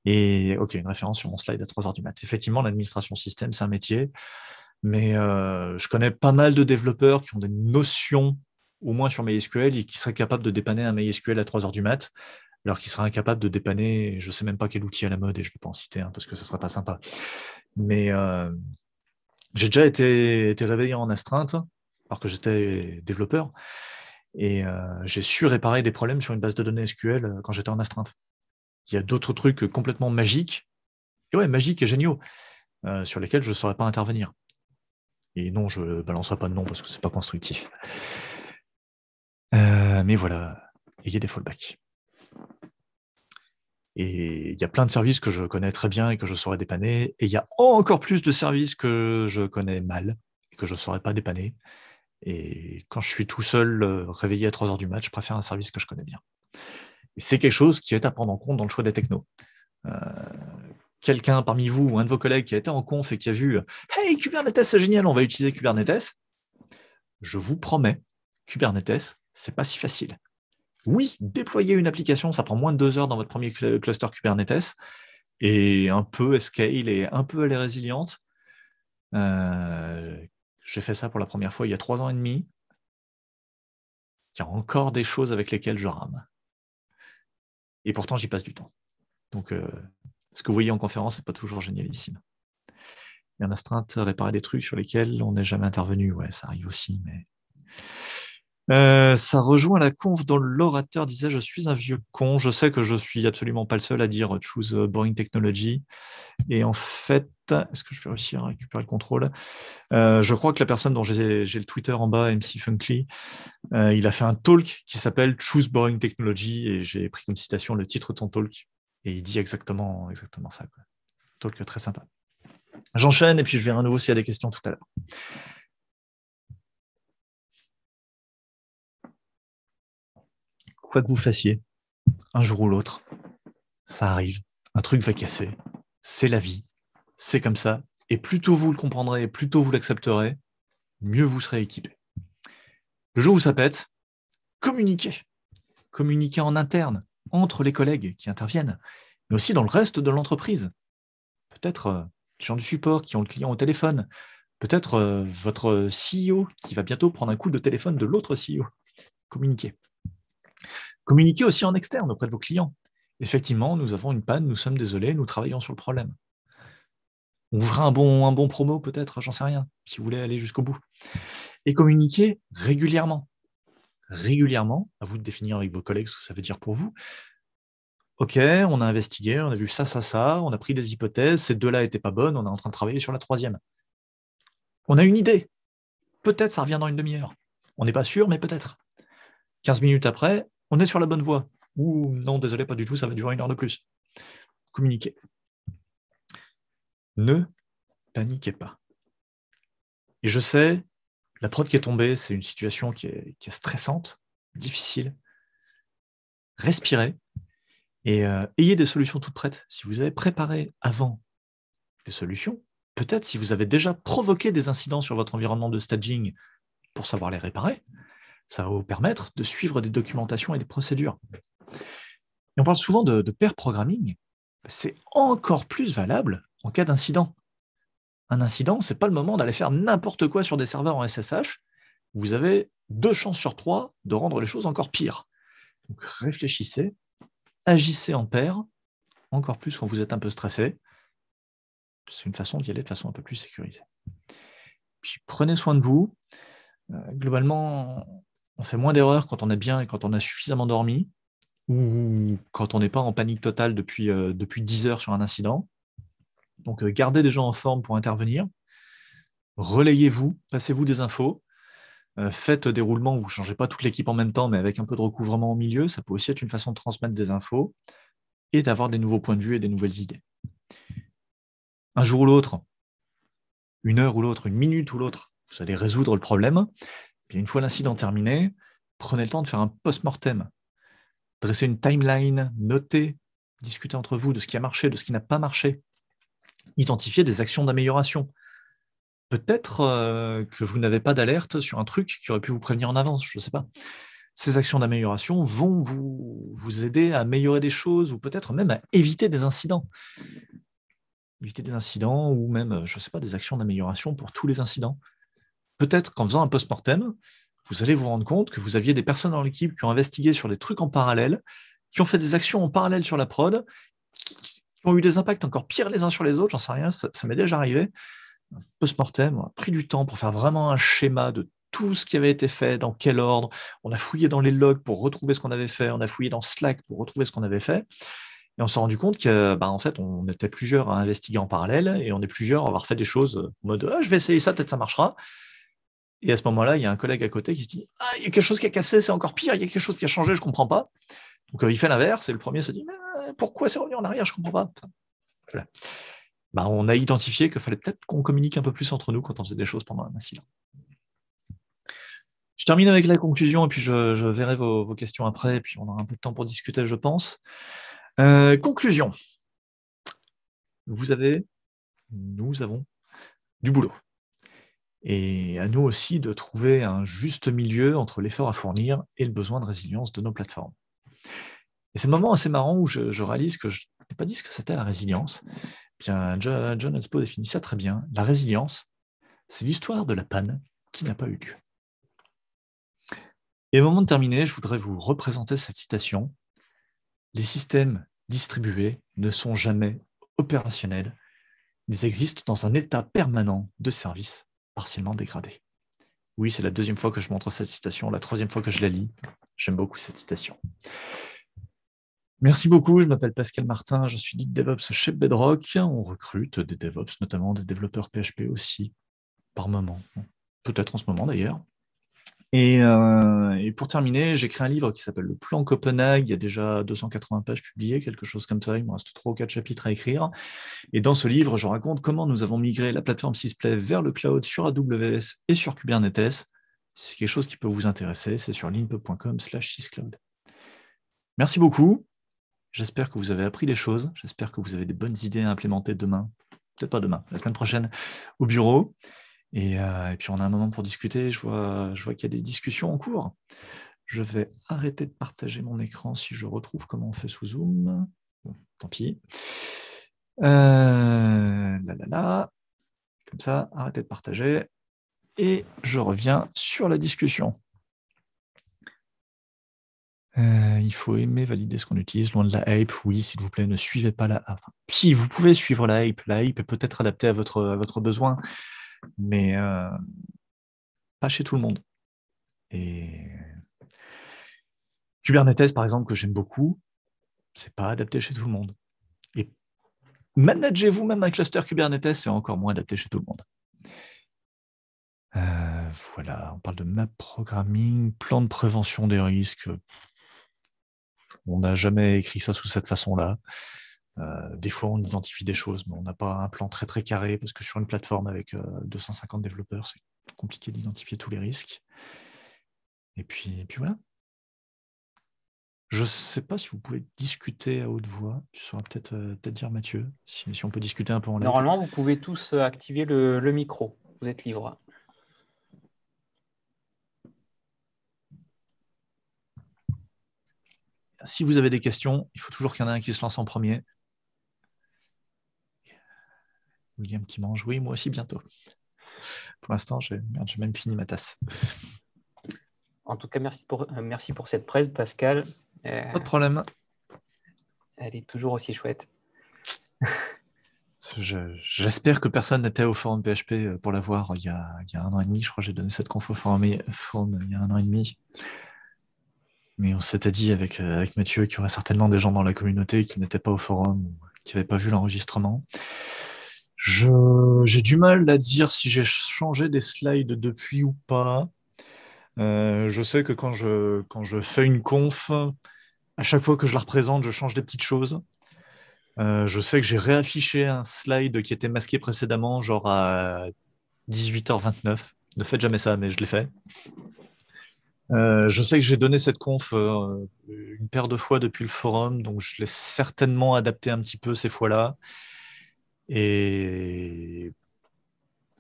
Et OK, une référence sur mon slide à 3h du mat. Effectivement, l'administration système, c'est un métier, mais euh, je connais pas mal de développeurs qui ont des notions au moins sur MySQL et qui seraient capables de dépanner un MySQL à 3h du mat alors qu'il sera incapable de dépanner, je ne sais même pas quel outil à la mode, et je ne vais pas en citer, parce que ce ne sera pas sympa. Mais euh, j'ai déjà été, réveillé en astreinte, alors que j'étais développeur, et euh, j'ai su réparer des problèmes sur une base de données SQL euh, quand j'étais en astreinte. Il y a d'autres trucs complètement magiques, et ouais, magiques et géniaux, sur lesquels je ne saurais pas intervenir. Et non, je ne balancerai pas de nom parce que ce n'est pas constructif. mais voilà, il y a des fallbacks. Et il y a plein de services que je connais très bien et que je saurais dépanner. Et il y a encore plus de services que je connais mal et que je ne saurais pas dépanner. Et quand je suis tout seul, euh, réveillé à 3 heures du match, je préfère un service que je connais bien. c'est quelque chose qui est à prendre en compte dans le choix des technos. Euh, quelqu'un parmi vous ou un de vos collègues qui a été en conf et qui a vu Hey, Kubernetes, c'est génial, on va utiliser Kubernetes. Je vous promets, Kubernetes, c'est pas si facile. Oui, déployer une application, ça prend moins de deux heures dans votre premier cluster Kubernetes, et un peu scale et un peu elle est résiliente. Euh, j'ai fait ça pour la première fois il y a trois ans et demi. Il y a encore des choses avec lesquelles je rame. Et pourtant, j'y passe du temps. Donc, euh, ce que vous voyez en conférence, n'est pas toujours génialissime. Il y en astreinte, réparer des trucs sur lesquels on n'est jamais intervenu, ouais, ça arrive aussi, mais euh, ça rejoint la conf dont l'orateur disait Je suis un vieux con, je sais que je suis absolument pas le seul à dire euh, Choose euh, Boring Technology. Et en fait, est-ce que je vais réussir à récupérer le contrôle Je crois que la personne dont j'ai le Twitter en bas, MC Funkly, il a fait un talk qui s'appelle Choose Boring Technology et j'ai pris comme citation le titre de ton talk. Et il dit exactement, exactement ça. Quoi. Talk très sympa. J'enchaîne et puis je verrai à nouveau s'il y a des questions tout à l'heure. que vous fassiez, un jour ou l'autre, ça arrive, un truc va casser, c'est la vie, c'est comme ça, et plus tôt vous le comprendrez, plus tôt vous l'accepterez, mieux vous serez équipé. Le jour où ça pète, communiquez. Communiquez en interne, entre les collègues qui interviennent, mais aussi dans le reste de l'entreprise. Peut-être des euh, gens du support qui ont le client au téléphone, peut-être euh, votre euh, CEO qui va bientôt prendre un coup de téléphone de l'autre CEO. Communiquez. Communiquez aussi en externe auprès de vos clients. Effectivement, nous avons une panne, nous sommes désolés, nous travaillons sur le problème. On vous fera un bon, un bon promo peut-être, j'en sais rien, si vous voulez aller jusqu'au bout. Et communiquez régulièrement. Régulièrement, à vous de définir avec vos collègues ce que ça veut dire pour vous. OK, on a investigué, on a vu ça, ça, ça, on a pris des hypothèses, ces deux-là n'étaient pas bonnes, on est en train de travailler sur la troisième. On a une idée. Peut-être ça revient dans une demi-heure. On n'est pas sûr, mais peut-être. 15 minutes après, on est sur la bonne voie. Ou non, désolé, pas du tout, ça va durer une heure de plus. Communiquez. Ne paniquez pas. Et je sais, la prod qui est tombée, c'est une situation qui est, stressante, difficile. Respirez et euh, ayez des solutions toutes prêtes. Si vous avez préparé avant des solutions, peut-être si vous avez déjà provoqué des incidents sur votre environnement de staging pour savoir les réparer, ça va vous permettre de suivre des documentations et des procédures. Et on parle souvent de, pair programming. C'est encore plus valable en cas d'incident. Un incident, ce n'est pas le moment d'aller faire n'importe quoi sur des serveurs en SSH. Vous avez deux chances sur trois de rendre les choses encore pires. Donc réfléchissez, agissez en pair, encore plus quand vous êtes un peu stressé. C'est une façon d'y aller de façon un peu plus sécurisée. Puis prenez soin de vous. Euh, globalement, on fait moins d'erreurs quand on est bien et quand on a suffisamment dormi, ou quand on n'est pas en panique totale depuis, euh, depuis 10 heures sur un incident. Donc, euh, gardez des gens en forme pour intervenir. Relayez-vous, passez-vous des infos. Euh, faites des roulements, vous ne changez pas toute l'équipe en même temps, mais avec un peu de recouvrement au milieu, ça peut aussi être une façon de transmettre des infos et d'avoir des nouveaux points de vue et des nouvelles idées. Un jour ou l'autre, une heure ou l'autre, une minute ou l'autre, vous allez résoudre le problème une fois l'incident terminé, prenez le temps de faire un post-mortem, dresser une timeline, noter, discuter entre vous de ce qui a marché, de ce qui n'a pas marché, Identifiez des actions d'amélioration. Peut-être euh, que vous n'avez pas d'alerte sur un truc qui aurait pu vous prévenir en avance, je ne sais pas. Ces actions d'amélioration vont vous, vous aider à améliorer des choses ou peut-être même à éviter des incidents. Éviter des incidents ou même, euh, je ne sais pas, des actions d'amélioration pour tous les incidents peut-être qu'en faisant un post-mortem, vous allez vous rendre compte que vous aviez des personnes dans l'équipe qui ont investigué sur des trucs en parallèle, qui ont fait des actions en parallèle sur la prod, qui, ont eu des impacts encore pires les uns sur les autres, j'en sais rien, ça, m'est déjà arrivé. Post-mortem, on a pris du temps pour faire vraiment un schéma de tout ce qui avait été fait, dans quel ordre. On a fouillé dans les logs pour retrouver ce qu'on avait fait, on a fouillé dans Slack pour retrouver ce qu'on avait fait. Et on s'est rendu compte que, bah, en fait, on était plusieurs à investiguer en parallèle et on est plusieurs à avoir fait des choses en mode ah, je vais essayer ça, peut-être ça marchera. Et à ce moment-là, il y a un collègue à côté qui se dit Ah, il y a quelque chose qui a cassé, c'est encore pire, il y a quelque chose qui a changé, je ne comprends pas. Donc euh, il fait l'inverse et le premier se dit euh, pourquoi c'est revenu en arrière, je ne comprends pas. Voilà. Bah, on a identifié qu'il fallait peut-être qu'on communique un peu plus entre nous quand on faisait des choses pendant un incident. Je termine avec la conclusion et puis je, verrai vos, questions après, et puis on aura un peu de temps pour discuter, je pense. Euh, conclusion. Vous avez, nous avons du boulot. Et à nous aussi de trouver un juste milieu entre l'effort à fournir et le besoin de résilience de nos plateformes. Et c'est un moment assez marrant où je, réalise que je n'ai pas dit ce que c'était la résilience. Bien, John, John définit ça très bien. La résilience, c'est l'histoire de la panne qui n'a pas eu lieu. Et au moment de terminer, je voudrais vous représenter cette citation. Les systèmes distribués ne sont jamais opérationnels. Ils existent dans un état permanent de service partiellement dégradé. Oui, c'est la deuxième fois que je montre cette citation, la troisième fois que je la lis. J'aime beaucoup cette citation. Merci beaucoup, je m'appelle Pascal Martin, je suis lead DevOps chez Bedrock. On recrute des DevOps, notamment des développeurs PHP aussi, par moment. Peut-être en ce moment d'ailleurs. Euh, et, pour terminer, j'ai créé un livre qui s'appelle Le Plan Copenhague. Il y a déjà 280 pages publiées, quelque chose comme ça. Il me reste trois ou quatre chapitres à écrire. Et dans ce livre, je raconte comment nous avons migré la plateforme Sysplay vers le cloud sur AWS et sur Kubernetes. c'est quelque chose qui peut vous intéresser, c'est sur linpecom syscloud. Merci beaucoup. J'espère que vous avez appris des choses. J'espère que vous avez des bonnes idées à implémenter demain. Peut-être pas demain, la semaine prochaine au bureau. Euh, et, puis on a un moment pour discuter, je vois, qu'il y a des discussions en cours. Je vais arrêter de partager mon écran si je retrouve comment on fait sous Zoom. tant pis. Euh, là, là, là. Comme ça, arrêtez de partager. Et je reviens sur la discussion. Euh, il faut aimer valider ce qu'on utilise, loin de la hype. Oui, s'il vous plaît, ne suivez pas la. si vous pouvez suivre la hype, la hype est peut-être adaptée à votre, à votre besoin mais euh, pas chez tout le monde. Et Kubernetes, par exemple, que j'aime beaucoup, c'est pas adapté chez tout le monde. Et managez vous-même un cluster Kubernetes, c'est encore moins adapté chez tout le monde. Euh, voilà, on parle de map programming, plan de prévention des risques. On n'a jamais écrit ça sous cette façon-là. Euh, des fois, on identifie des choses, mais on n'a pas un plan très très carré parce que sur une plateforme avec 250 euh, développeurs, c'est compliqué d'identifier tous les risques. Et puis, puis voilà. Je ne sais pas si vous pouvez discuter à haute voix. Tu sauras peut-être euh, peut dire, Mathieu, si, si, on peut discuter un peu en Normalement, vous pouvez tous activer le, le micro. Vous êtes libre. si vous avez des questions, il faut toujours qu'il y en ait un qui se lance en premier. William qui mange, oui, moi aussi bientôt. Pour l'instant, j'ai même fini ma tasse. En tout cas, merci pour, euh, cette presse, Pascal. Euh, pas de problème. Elle est toujours aussi chouette. J'espère que personne n'était au forum PHP euh, pour la voir il y, a, un an et demi. Je crois que j'ai donné cette confo forum, il y a un an et demi. Mais on s'était dit avec, avec Mathieu qu'il y aurait certainement des gens dans la communauté qui n'étaient pas au forum ou qui n'avaient pas vu l'enregistrement j'ai du mal à dire si j'ai changé des slides depuis ou pas. Euh, je sais que quand je, fais une conf, à chaque fois que je la représente, je change des petites choses. Euh, je sais que j'ai réaffiché un slide qui était masqué précédemment, genre à 18h29. Ne faites jamais ça, mais je l'ai fait. Euh, je sais que j'ai donné cette conf une paire de fois depuis le forum, donc je l'ai certainement adapté un petit peu ces fois-là. Et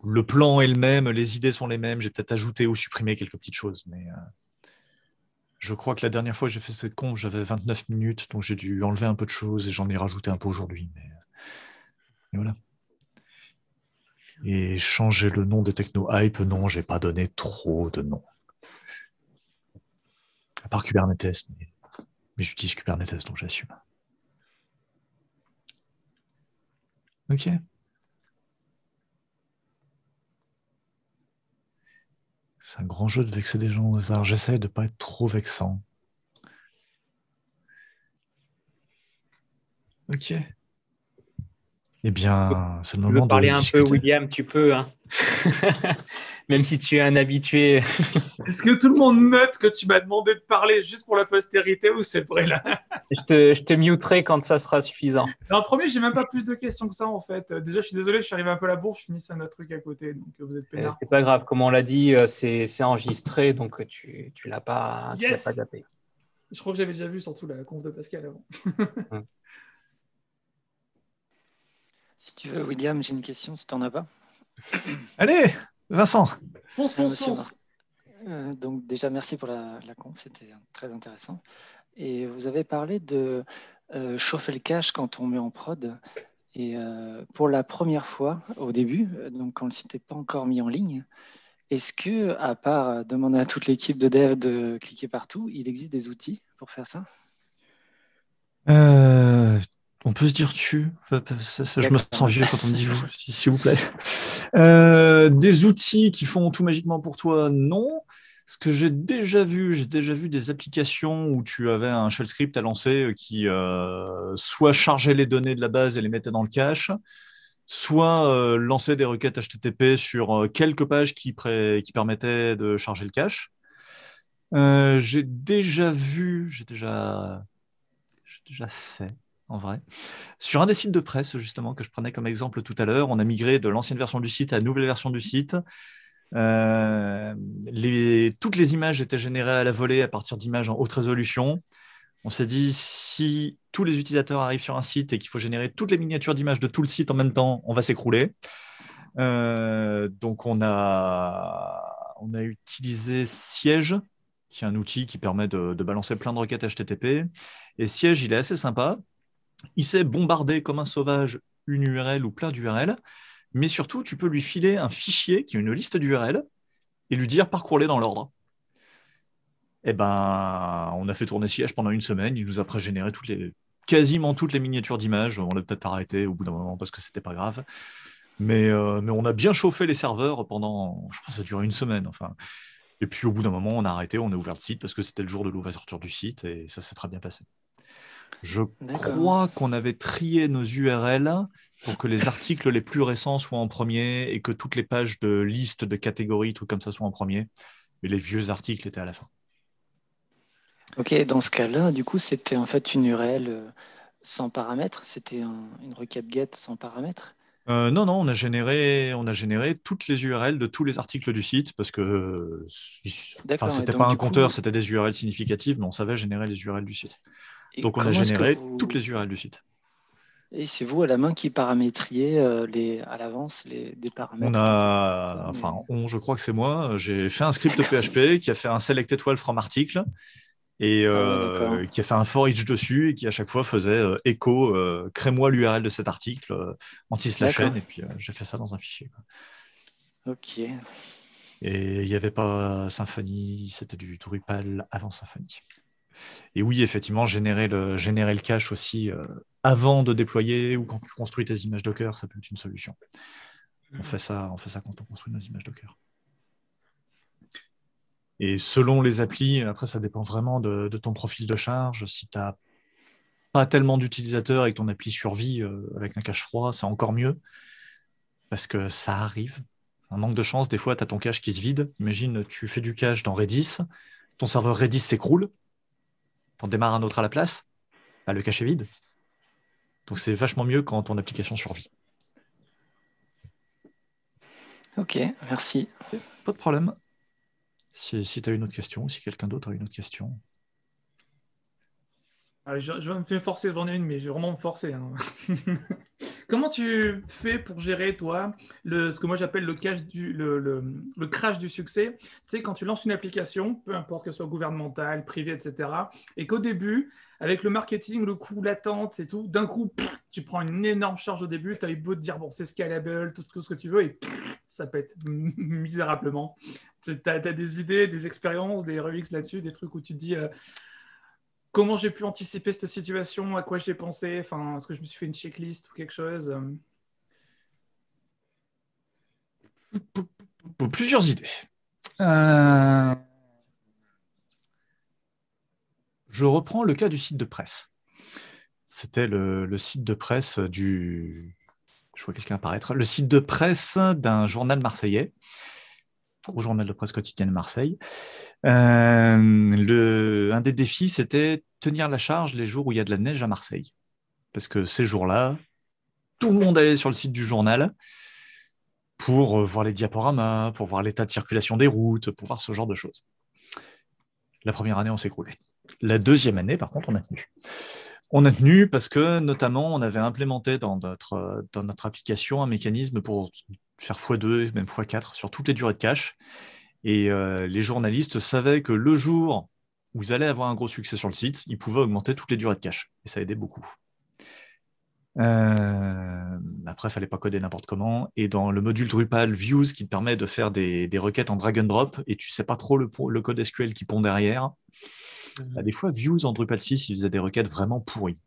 le plan est le même, les idées sont les mêmes. J'ai peut-être ajouté ou supprimé quelques petites choses, mais euh, je crois que la dernière fois que j'ai fait cette conf, j'avais 29 minutes, donc j'ai dû enlever un peu de choses et j'en ai rajouté un peu aujourd'hui. Euh, et voilà. Et changer le nom de Techno Hype, non, j'ai pas donné trop de noms. À part Kubernetes, mais, mais j'utilise Kubernetes, donc j'assume. Ok. C'est un grand jeu de vexer des gens au hasard. J'essaie de ne pas être trop vexant. Ok. Eh bien, c'est le moment de parler un peu, William, tu peux, hein. même si tu es un habitué. Est-ce que tout le monde note que tu m'as demandé de parler juste pour la postérité ou c'est vrai là je, te, je muterai quand ça sera suffisant. En premier, j'ai même pas plus de questions que ça en fait. Euh, déjà, je suis désolé, je suis arrivé un peu à la bourre, je finissais un autre truc à côté, donc euh, vous êtes euh, c'est pas grave, comme on l'a dit, c'est, enregistré, donc tu, tu l'as pas, yes Je crois que j'avais déjà vu surtout la conf de Pascal avant. Hein. Si tu veux, William, j'ai une question si tu n'en as pas. Allez, Vincent. Fonce, fonce, euh, donc déjà, merci pour la, la conf, c'était très intéressant. Et vous avez parlé de euh, chauffer le cache quand on met en prod. Et euh, pour la première fois au début, donc quand le site n'était pas encore mis en ligne, est-ce que, à part demander à toute l'équipe de dev de cliquer partout, il existe des outils pour faire ça on peut se dire tu. je me sens vieux quand on me dit vous, s'il vous plaît. Euh, des outils qui font tout magiquement pour toi, non. Ce que j'ai déjà vu, j'ai déjà vu des applications où tu avais un shell script à lancer euh, qui euh, soit chargeait les données de la base et les mettait dans le cache, soit lançait des requêtes HTTP sur quelques pages qui, permettaient de charger le cache. j'ai déjà vu, j'ai déjà, déjà fait en vrai. Sur un des sites de presse, justement, que je prenais comme exemple tout à l'heure, on a migré de l'ancienne version du site à la nouvelle version du site. Euh, toutes les images étaient générées à la volée à partir d'images en haute résolution. On s'est dit, si tous les utilisateurs arrivent sur un site et qu'il faut générer toutes les miniatures d'images de tout le site en même temps, on va s'écrouler. Euh, donc on a, on a utilisé Siège, qui est un outil qui permet de, de balancer plein de requêtes HTTP. Et Siège, il est assez sympa il sait bombarder comme un sauvage une URL ou plein d'URL, mais surtout, tu peux lui filer un fichier qui est une liste d'URL et lui dire parcours dans l'ordre. Eh ben, on a fait tourner Siège pendant une semaine, il nous a pré-généré toutes les, quasiment toutes les miniatures d'images. On l'a peut-être arrêté au bout d'un moment parce que c'était pas grave. Mais, euh, mais on a bien chauffé les serveurs pendant, je crois que ça a duré une semaine. Enfin. Et puis au bout d'un moment, on a arrêté, on a ouvert le site parce que c'était le jour de l'ouverture du site et ça s'est très bien passé. Je crois qu'on avait trié nos URL pour que les articles les plus récents soient en premier et que toutes les pages de liste, de catégories, tout comme ça soient en premier. Mais les vieux articles étaient à la fin. Ok, dans ce cas-là, du coup, c'était en fait une URL euh, sans paramètres C'était une requête get sans paramètres euh, non, non, on a, généré, on a généré toutes les URL de tous les articles du site parce que euh, ce n'était pas un compteur, c'était des URL significatives, mais on savait générer les URL du site. Donc on a généré toutes les URL du site. Et c'est vous à la main qui paramétriez euh, les, à l'avance les, des paramètres On a, enfin, on, je crois que c'est moi. J'ai fait un script PHP qui a fait un select étoile from article et ah, euh, qui a fait un for each dessus et qui à chaque fois faisait euh, écho, crée-moi l'URL de cet article, anti-slash et puis j'ai fait ça dans un fichier. Ok. Et il n'y avait pas Symfony, c'était du Drupal avant Symfony et oui, effectivement, générer le, cache aussi euh, avant de déployer ou quand tu construis tes images Docker, ça peut être une solution. Mhm. On fait ça, quand on construit nos images Docker. Et selon les applis, après, ça dépend vraiment de, ton profil de charge. Si tu n'as pas tellement d'utilisateurs et que ton appli survit euh, avec un cache froid, c'est encore mieux parce que ça arrive. Un manque de chance, des fois, tu as ton cache qui se vide. Imagine, tu fais du cache dans Redis, ton serveur Redis s'écroule, t'en démarres un autre à la place, bah, le cache est vide. Donc c'est vachement mieux quand ton application survit. Ok, merci. Pas de problème. Si, si tu as une autre question ou si quelqu'un d'autre a une autre question. Ah, je, je, me forcer, j'en ai une, mais je vais vraiment me forcer. Hein. Comment tu fais pour gérer, toi, le, ce que moi j'appelle le, le, crash du succès Tu sais, quand tu lances une application, peu importe que ce soit gouvernementale, privée, etc., et qu'au début, avec le marketing, le coût, l'attente et tout, d'un coup, tu prends une énorme charge au début, tu as eu beau te dire, bon, c'est scalable, tout, ce que tu veux, et ça pète misérablement. Tu as, des idées, des expériences, des remix là-dessus, des trucs où tu te dis... Euh, comment j'ai pu anticiper cette situation, à quoi j'ai pensé, enfin, est-ce que je me suis fait une checklist ou quelque chose euh. Pour Plusieurs idées. Euh. Je reprends le cas du site de presse. C'était le, le site de presse du. Je vois quelqu'un apparaître. Le site de presse d'un journal marseillais au journal de presse quotidienne Marseille. Euh, le, un des défis, c'était tenir la charge les jours où il y a de la neige à Marseille. Parce que ces jours-là, tout le monde allait sur le site du journal pour euh, voir les diaporamas, pour voir l'état de circulation des routes, pour voir ce genre de choses. La première année, on s'est s'écroulait. La deuxième année, par contre, on a tenu. On a tenu parce que, notamment, on avait implémenté dans notre, euh, dans notre application un mécanisme pour faire x2, même x4 sur toutes les durées de cache. Et euh, les journalistes savaient que le jour où ils allaient avoir un gros succès sur le site, ils pouvaient augmenter toutes les durées de cache. Et ça aidait beaucoup. Euh, après, il fallait pas coder n'importe comment. Et dans le module Drupal Views qui te permet de faire des, requêtes en drag and drop, et tu sais pas trop le, le code SQL qui pond derrière. Mhm. Bah, des fois, Views en Drupal 6, il faisait des requêtes vraiment pourries.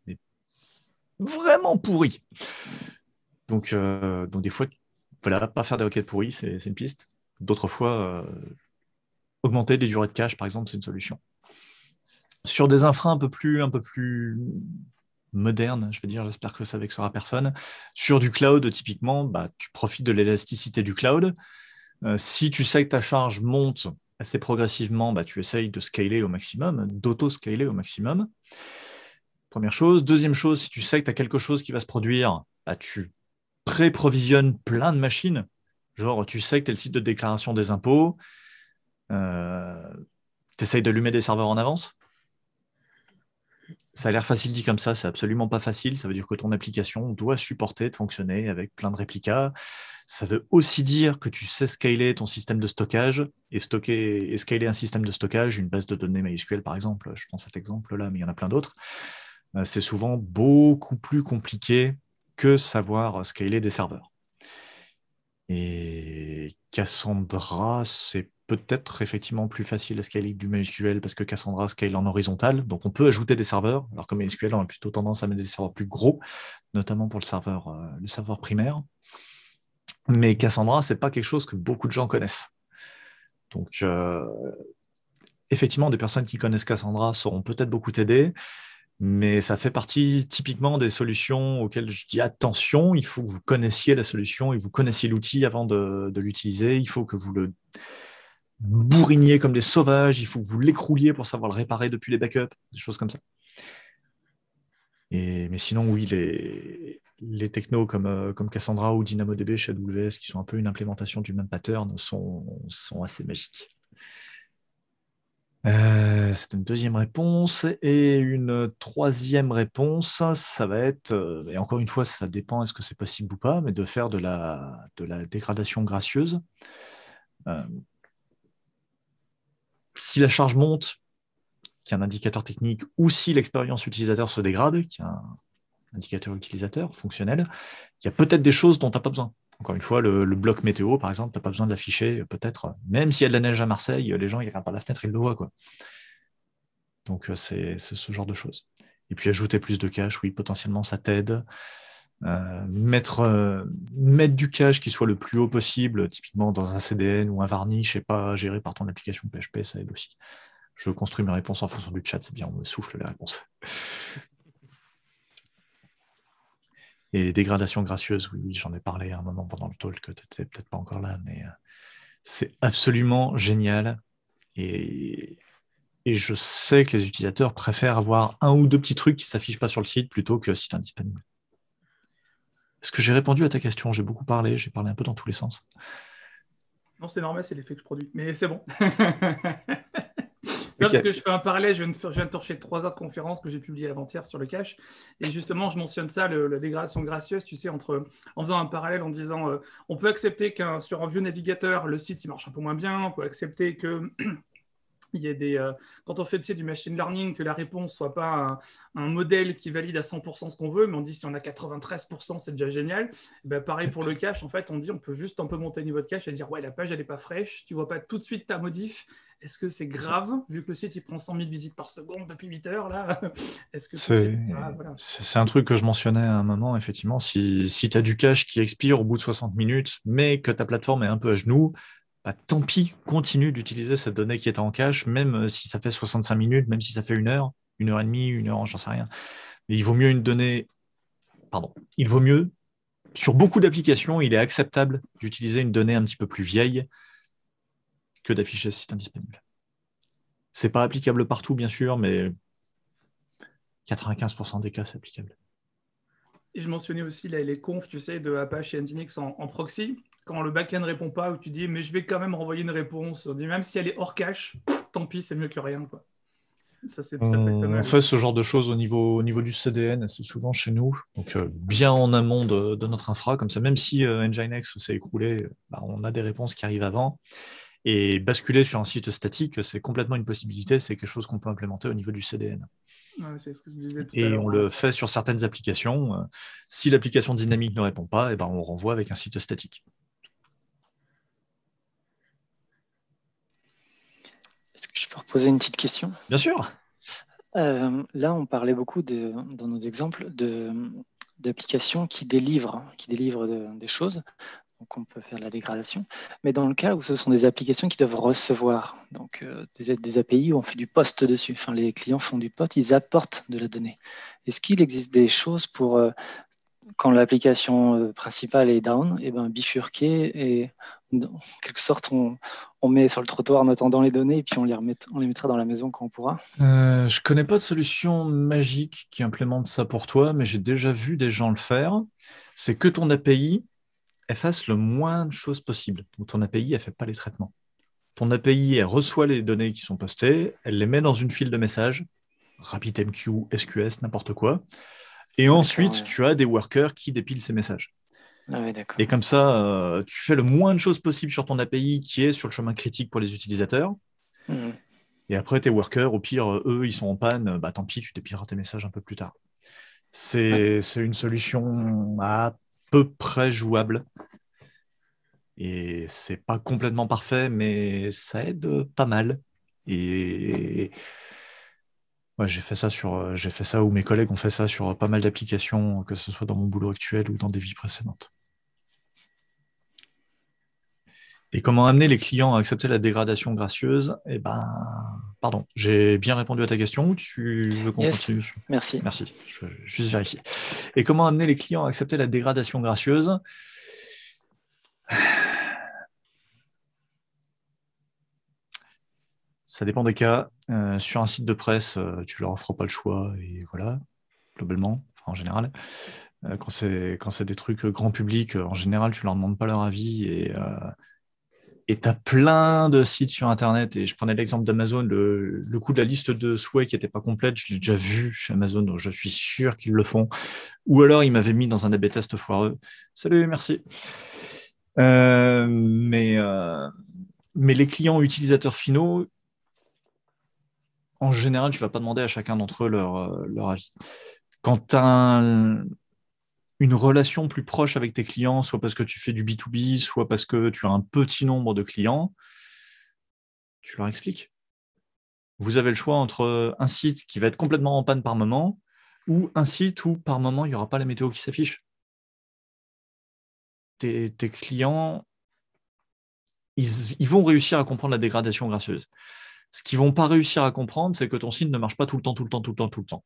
vraiment pourries. Donc, euh, donc des fois, voilà, pas faire des requêtes pourries, c'est une piste. D'autres fois, euh, augmenter les durées de cache, par exemple, c'est une solution. Sur des infras un peu plus, un peu plus moderne, je veux dire, j'espère que ça vexera personne. Sur du cloud, typiquement, bah, tu profites de l'élasticité du cloud. Euh, si tu sais que ta charge monte assez progressivement, bah, tu essayes de scaler au maximum, d'auto-scaler au maximum. Première chose. Deuxième chose, si tu sais que tu as quelque chose qui va se produire, bah, tu pré-provisionne plein de machines. Genre, tu sais que tu es le site de déclaration des impôts, euh, tu essayes d'allumer des serveurs en avance. Ça a l'air facile dit comme ça, c'est absolument pas facile. Ça veut dire que ton application doit supporter de fonctionner avec plein de réplicas. Ça veut aussi dire que tu sais scaler ton système de stockage et, stocker, et scaler un système de stockage, une base de données MySQL par exemple. Je prends cet exemple-là, mais il y en a plein d'autres. Euh, c'est souvent beaucoup plus compliqué que savoir scaler des serveurs. Et Cassandra, c'est peut-être effectivement plus facile à scaler du MySQL parce que Cassandra scale en horizontal. Donc on peut ajouter des serveurs, alors que MySQL, on a plutôt tendance à mettre des serveurs plus gros, notamment pour le serveur, euh, le serveur primaire. Mais Cassandra, c'est pas quelque chose que beaucoup de gens connaissent. Donc euh, effectivement, des personnes qui connaissent Cassandra seront peut-être beaucoup aidées, mais ça fait partie typiquement des solutions auxquelles je dis attention, il faut que vous connaissiez la solution et vous connaissiez l'outil avant de, l'utiliser, il faut que vous le bourrigniez comme des sauvages, il faut que vous l'écrouliez pour savoir le réparer depuis les backups, des choses comme ça. mais sinon, oui, les, technos euh, comme, Cassandra ou DynamoDB chez AWS, qui sont un peu une implémentation du même pattern, sont assez magiques. Euh, c'est une deuxième réponse. Et une troisième réponse, ça va être, euh, et encore une fois, ça dépend est-ce que c'est possible ou pas, mais de faire de la, de la dégradation gracieuse. Euh, si la charge monte, qui est un indicateur technique, ou si l'expérience utilisateur se dégrade, qui est un indicateur utilisateur fonctionnel, il y a peut-être des choses dont tu n'as pas besoin. Encore une fois, le, bloc météo, par exemple, tu n'as pas besoin de l'afficher, peut-être. Même s'il y a de la neige à Marseille, les gens, ils regardent par la fenêtre, ils le voient. Quoi. Donc, euh, c'est ce genre de choses. Et puis, ajouter plus de cache, oui, potentiellement, ça t'aide. Euh, mettre, euh, mettre du cache qui soit le plus haut possible, typiquement dans un CDN ou un varnish, sais pas géré par ton application PHP, ça aide aussi. Je construis mes réponses en fonction du chat, c'est bien, on me souffle les réponses. Et dégradations gracieuses, oui, j'en ai parlé à un moment pendant le talk, tu n'étais peut-être pas encore là, mais euh, c'est absolument génial. Et, je sais que les utilisateurs préfèrent avoir un ou deux petits trucs qui ne s'affichent pas sur le site plutôt que site indisponible. Est-ce que j'ai répondu à ta question J'ai beaucoup parlé, j'ai parlé un peu dans tous les sens. Non, c'est normal, c'est l'effet que je produis, mais c'est bon. parce que je fais un parallèle, je viens de, torcher trois heures de conférence que j'ai publiées avant-hier sur le cache. Et justement, je mentionne ça, le, la dégradation gracieuse, tu sais, entre, en faisant un parallèle en disant euh, on peut accepter qu'un sur un vieux navigateur, le site il marche un peu moins bien, on peut accepter que. Il y a des, euh, quand on fait du machine learning, que la réponse soit pas un, modèle qui valide à 100% ce qu'on veut, mais on dit si on a 93%, c'est déjà génial. Eh ben, pareil pour le cache, en fait, on dit on peut juste un peu monter le niveau de cache et dire ouais, la page, elle n'est pas fraîche, tu vois pas tout de suite ta modif, est-ce que c'est grave, vu que le site il prend 100 000 visites par seconde depuis 8 heures là Est-ce que c'est un truc que je mentionnais à un moment, effectivement. Si, si tu as du cache qui expire au bout de 60 minutes, mais que ta plateforme est un peu à genoux, bah, tant pis, continue d'utiliser cette donnée qui est en cache, même euh, si ça fait 65 minutes, même si ça fait une heure, une heure et demie, une heure, j'en sais rien. Mais il vaut mieux une donnée. Pardon. Il vaut mieux. Sur beaucoup d'applications, il est acceptable d'utiliser une donnée un petit peu plus vieille que d'afficher site indisponible. C'est pas applicable partout, bien sûr, mais 95% des cas, c'est applicable. Et je mentionnais aussi les confs, tu sais, de Apache et Nginx en, proxy. Quand le backend ne répond pas, où tu dis, mais je vais quand même renvoyer une réponse, on dit, même si elle est hors cache, tant pis, c'est mieux que rien. Quoi. Ça, on, fait ce genre de choses au niveau, au niveau du CDN assez souvent chez nous, donc euh, bien en amont de, de, notre infra, comme ça, même si euh, Nginx s'est écroulé, bah, on a des réponses qui arrivent avant. Et basculer sur un site statique, c'est complètement une possibilité, c'est quelque chose qu'on peut implémenter au niveau du CDN. et on le fait sur certaines applications. Euh, si l'application dynamique ne répond pas, et eh ben, on renvoie avec un site statique. Est-ce que je peux reposer une petite question Bien sûr. Euh, là, on parlait beaucoup dans nos exemples d'applications qui délivrent, qui délivrent des choses donc on peut faire la dégradation. Mais dans le cas où ce sont des applications qui doivent recevoir, donc euh, des, des, API où on fait du post dessus, enfin les clients font du post, ils apportent de la donnée. Est-ce qu'il existe des choses pour, euh, quand l'application euh, principale est down, et eh ben, bifurquer et en quelque sorte on, met sur le trottoir en attendant les données et puis on les, remet, on les mettra dans la maison quand on pourra Je ne connais pas de solution magique qui implémente ça pour toi, mais j'ai déjà vu des gens le faire. C'est que ton API elle fasse le moins de choses possible. Donc ton API, elle fait pas les traitements. Ton API, elle reçoit les données qui sont postées, elle les met dans une file de messages, RapidMQ, SQS, n'importe quoi. Et ensuite, tu as des workers qui dépilent ces messages. Ah et comme ça, euh, tu fais le moins de choses possible sur ton API qui est sur le chemin critique pour les utilisateurs. Mhm. Et après, tes workers, au pire, euh, eux, ils sont en panne, bah tant pis, tu dépileras tes messages un peu plus tard. C'est une solution à peu près jouable. Et c'est pas complètement parfait, mais ça aide pas mal. Et moi j'ai fait ça sur, j'ai fait ça ou mes collègues ont fait ça sur pas mal d'applications, que ce soit dans mon boulot actuel ou dans des vies précédentes. Et comment amener les clients à accepter la dégradation gracieuse Eh ben, pardon, j'ai bien répondu à ta question. Tu veux qu'on Merci. Merci. Je vais juste vérifier. Et comment amener les clients à accepter la dégradation gracieuse Ça dépend des cas. Euh, sur un site de presse, tu euh, tu leur offres pas le choix et voilà, globalement, en général euh, quand c'est des trucs grand public, en général, tu leur demandes pas leur avis et et tu as plein de sites sur Internet. Et je prenais l'exemple d'Amazon. Le, coup de la liste de souhaits qui n'était pas complète, je l'ai déjà vu chez Amazon, donc je suis sûr qu'ils le font. Ou alors, ils m'avaient mis dans un AB test foireux. Salut, merci. Euh, mais, euh, mais les clients utilisateurs finaux, en général, tu ne vas pas demander à chacun d'entre eux leur, euh, leur avis. Quand tu as un, une relation plus proche avec tes clients, soit parce que tu fais du B2B, soit parce que tu as un petit nombre de clients, tu leur expliques. Vous avez le choix entre un site qui va être complètement en panne par moment ou un site où par moment il n'y aura pas la météo qui s'affiche. Tes, clients, ils, vont réussir à comprendre la dégradation gracieuse. Ce qu'ils vont pas réussir à comprendre, c'est que ton site ne marche pas tout le temps, tout le temps, tout le temps, tout le temps.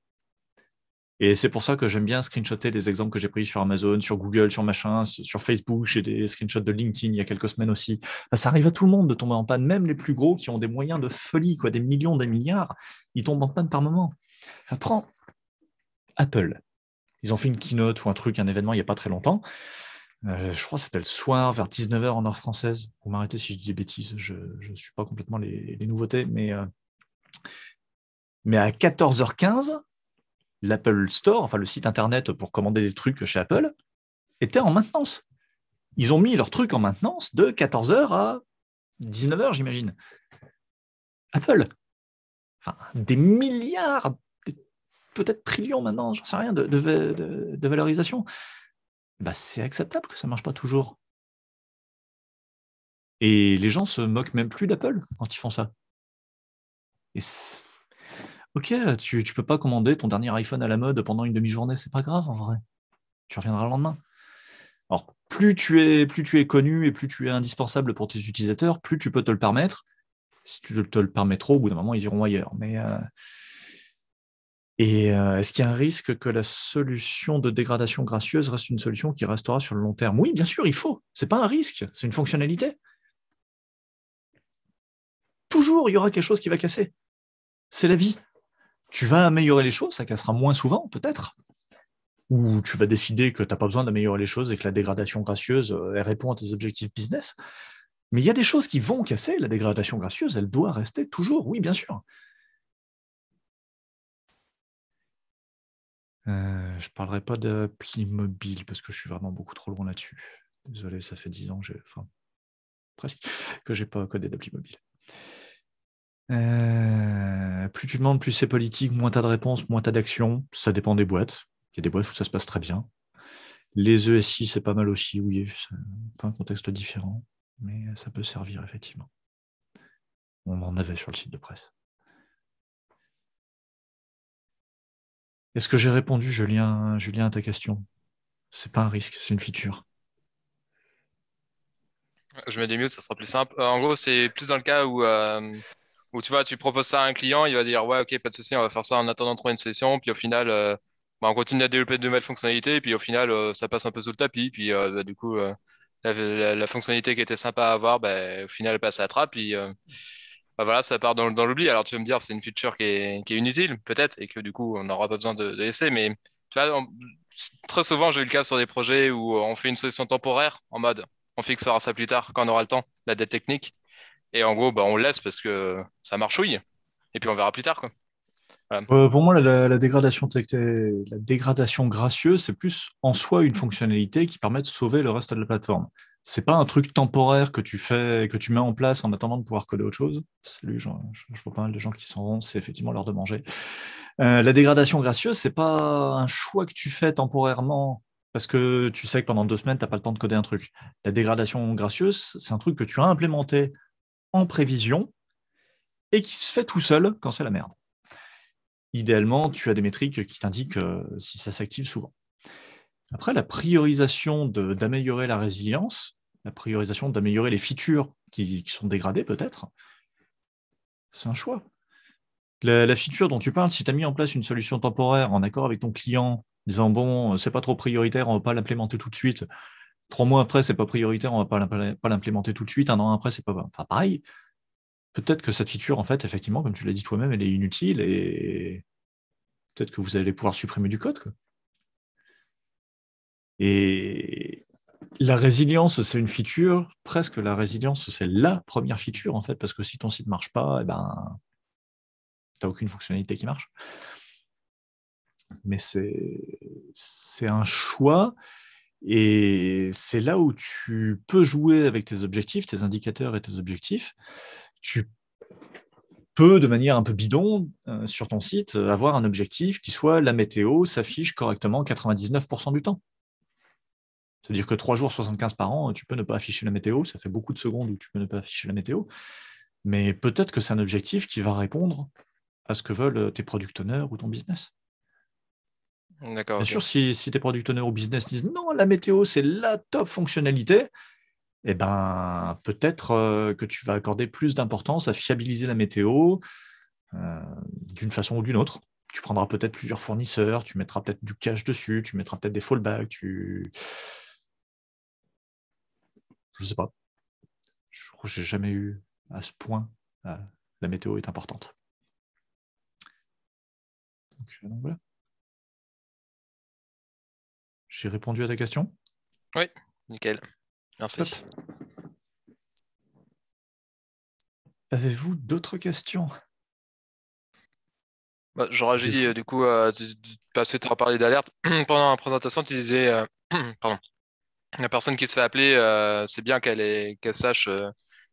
Et c'est pour ça que j'aime bien screenshotter les exemples que j'ai pris sur Amazon, sur Google, sur machin, sur Facebook. J'ai des screenshots de LinkedIn il y a quelques semaines aussi. Bah, ça arrive à tout le monde de tomber en panne, même les plus gros qui ont des moyens de folie, quoi, des millions, des milliards, ils tombent en panne par moment. Enfin, prends Apple. Ils ont fait une keynote ou un truc, un événement il n'y a pas très longtemps. Euh, je crois que c'était le soir, vers 19h en heure française. Vous m'arrêtez si je dis des bêtises, je ne suis pas complètement les, nouveautés, mais, euh, mais à 14h15, l'Apple Store, enfin le site internet pour commander des trucs chez Apple, était en maintenance. Ils ont mis leurs trucs en maintenance de 14h à 19h, j'imagine. Apple. Enfin, des milliards, peut-être trillions maintenant, j'en sais rien, de, valorisation. Bah, c'est acceptable que ça ne marche pas toujours. Et les gens se moquent même plus d'Apple quand ils font ça. Et Ok, tu, ne peux pas commander ton dernier iPhone à la mode pendant une demi-journée, c'est pas grave en vrai. Tu reviendras le lendemain. Alors, plus tu es, plus tu es connu et plus tu es indispensable pour tes utilisateurs, plus tu peux te le permettre. Si tu te le permets trop, au bout d'un moment, ils iront ailleurs. Mais euh, et euh, est-ce qu'il y a un risque que la solution de dégradation gracieuse reste une solution qui restera sur le long terme Oui, bien sûr, il faut. C'est pas un risque, c'est une fonctionnalité. Toujours, il y aura quelque chose qui va casser. C'est la vie tu vas améliorer les choses, ça cassera moins souvent peut-être, ou tu vas décider que tu n'as pas besoin d'améliorer les choses et que la dégradation gracieuse, euh, elle répond à tes objectifs business. Mais il y a des choses qui vont casser, la dégradation gracieuse, elle doit rester toujours, oui, bien sûr. Euh, je ne parlerai pas d'appli mobile parce que je suis vraiment beaucoup trop loin là-dessus. Désolé, ça fait dix ans, enfin, presque, que j'ai pas codé d'appli mobile. Euh, plus tu demandes, plus c'est politique, moins tu de réponses, moins tu d'action. d'actions. Ça dépend des boîtes. Il y a des boîtes où ça se passe très bien. Les ESI, c'est pas mal aussi, oui, c'est un contexte différent, mais ça peut servir effectivement. On en avait sur le site de presse. Est-ce que j'ai répondu, Julien, Julien, à ta question C'est pas un risque, c'est une feature. Je mets des mutes, ça sera plus simple. Euh, en gros, c'est plus dans le cas où euh, ou tu vois, tu proposes ça à un client, il va dire ouais, ok, pas de souci, on va faire ça en attendant de trouver une session, Puis au final, euh, bah, on continue à développer de nouvelles fonctionnalités. Et puis au final, euh, ça passe un peu sous le tapis. Puis euh, bah, du coup, la, fonctionnalité qui était sympa à avoir, bah, au final, elle passe à la trappe. Puis voilà, ça part dans, l'oubli. Alors tu vas me dire, c'est une feature qui est, qui inutile, peut-être, et que du coup, on n'aura pas besoin de, laisser. Mais tu vois, très souvent, j'ai eu le cas sur des projets où on fait une solution temporaire en mode on fixera ça plus tard quand on aura le temps, la dette technique. Et en gros, bah, on le laisse parce que ça oui. Et puis on verra plus tard. Quoi. Euh, pour moi, la, dégradation, la dégradation gracieuse, c'est plus en soi une fonctionnalité qui permet de sauver le reste de la plateforme. C'est pas un truc temporaire que tu fais, que tu mets en place en attendant de pouvoir coder autre chose. Salut, je, vois pas mal de gens qui sont, c'est effectivement l'heure de manger. Euh, la dégradation gracieuse, c'est pas un choix que tu fais temporairement parce que tu sais que pendant deux semaines, tu n'as pas le temps de coder un truc. La dégradation gracieuse, c'est un truc que tu as implémenté en prévision et qui se fait tout seul quand c'est la merde. Idéalement, tu as des métriques qui t'indiquent euh, si ça s'active souvent. Après, la priorisation d'améliorer la résilience, la priorisation d'améliorer les features qui, sont dégradées peut-être, c'est un choix. La, la, feature dont tu parles, si tu as mis en place une solution temporaire en accord avec ton client, disant bon, c'est pas trop prioritaire, on va pas l'implémenter tout de suite, Trois mois après, c'est pas prioritaire, on va pas l'implémenter tout de suite. Un an après, c'est pas, pas pareil. Peut-être que cette feature, en fait, effectivement, comme tu l'as dit toi-même, elle est inutile et peut-être que vous allez pouvoir supprimer du code. Et la résilience, c'est une feature, presque la résilience, c'est la première feature, en fait, parce que si ton site ne marche pas, eh ben, tu n'as aucune fonctionnalité qui marche. Mais c'est un choix et c'est là où tu peux jouer avec tes objectifs, tes indicateurs et tes objectifs. Tu peux, de manière un peu bidon, euh, sur ton site, euh, avoir un objectif qui soit la météo s'affiche correctement 99% du temps. C'est-à-dire que 3 jours, 75 par an, tu peux ne pas afficher la météo, ça fait beaucoup de secondes où tu peux ne pas afficher la météo, mais peut-être que c'est un objectif qui va répondre à ce que veulent euh, tes producteurs ou ton business. Bien sûr, si, si tes product owners ou business disent non, la météo, c'est la top fonctionnalité, eh ben, peut-être euh, que tu vas accorder plus d'importance à fiabiliser la météo euh, d'une façon ou d'une autre. Tu prendras peut-être plusieurs fournisseurs, tu mettras peut-être du cash dessus, tu mettras peut-être des fallbacks, tu. Je ne sais pas. Je crois que j'ai jamais eu à ce point. Euh, la météo est importante. donc voilà. J'ai répondu à ta question Oui, nickel. Merci. Avez-vous d'autres questions bah, dit, euh, du coup, parce que tu as parlé d'alerte. Pendant la présentation, tu disais, euh, pardon, la personne qui se fait appeler, euh, c'est bien qu'elle sache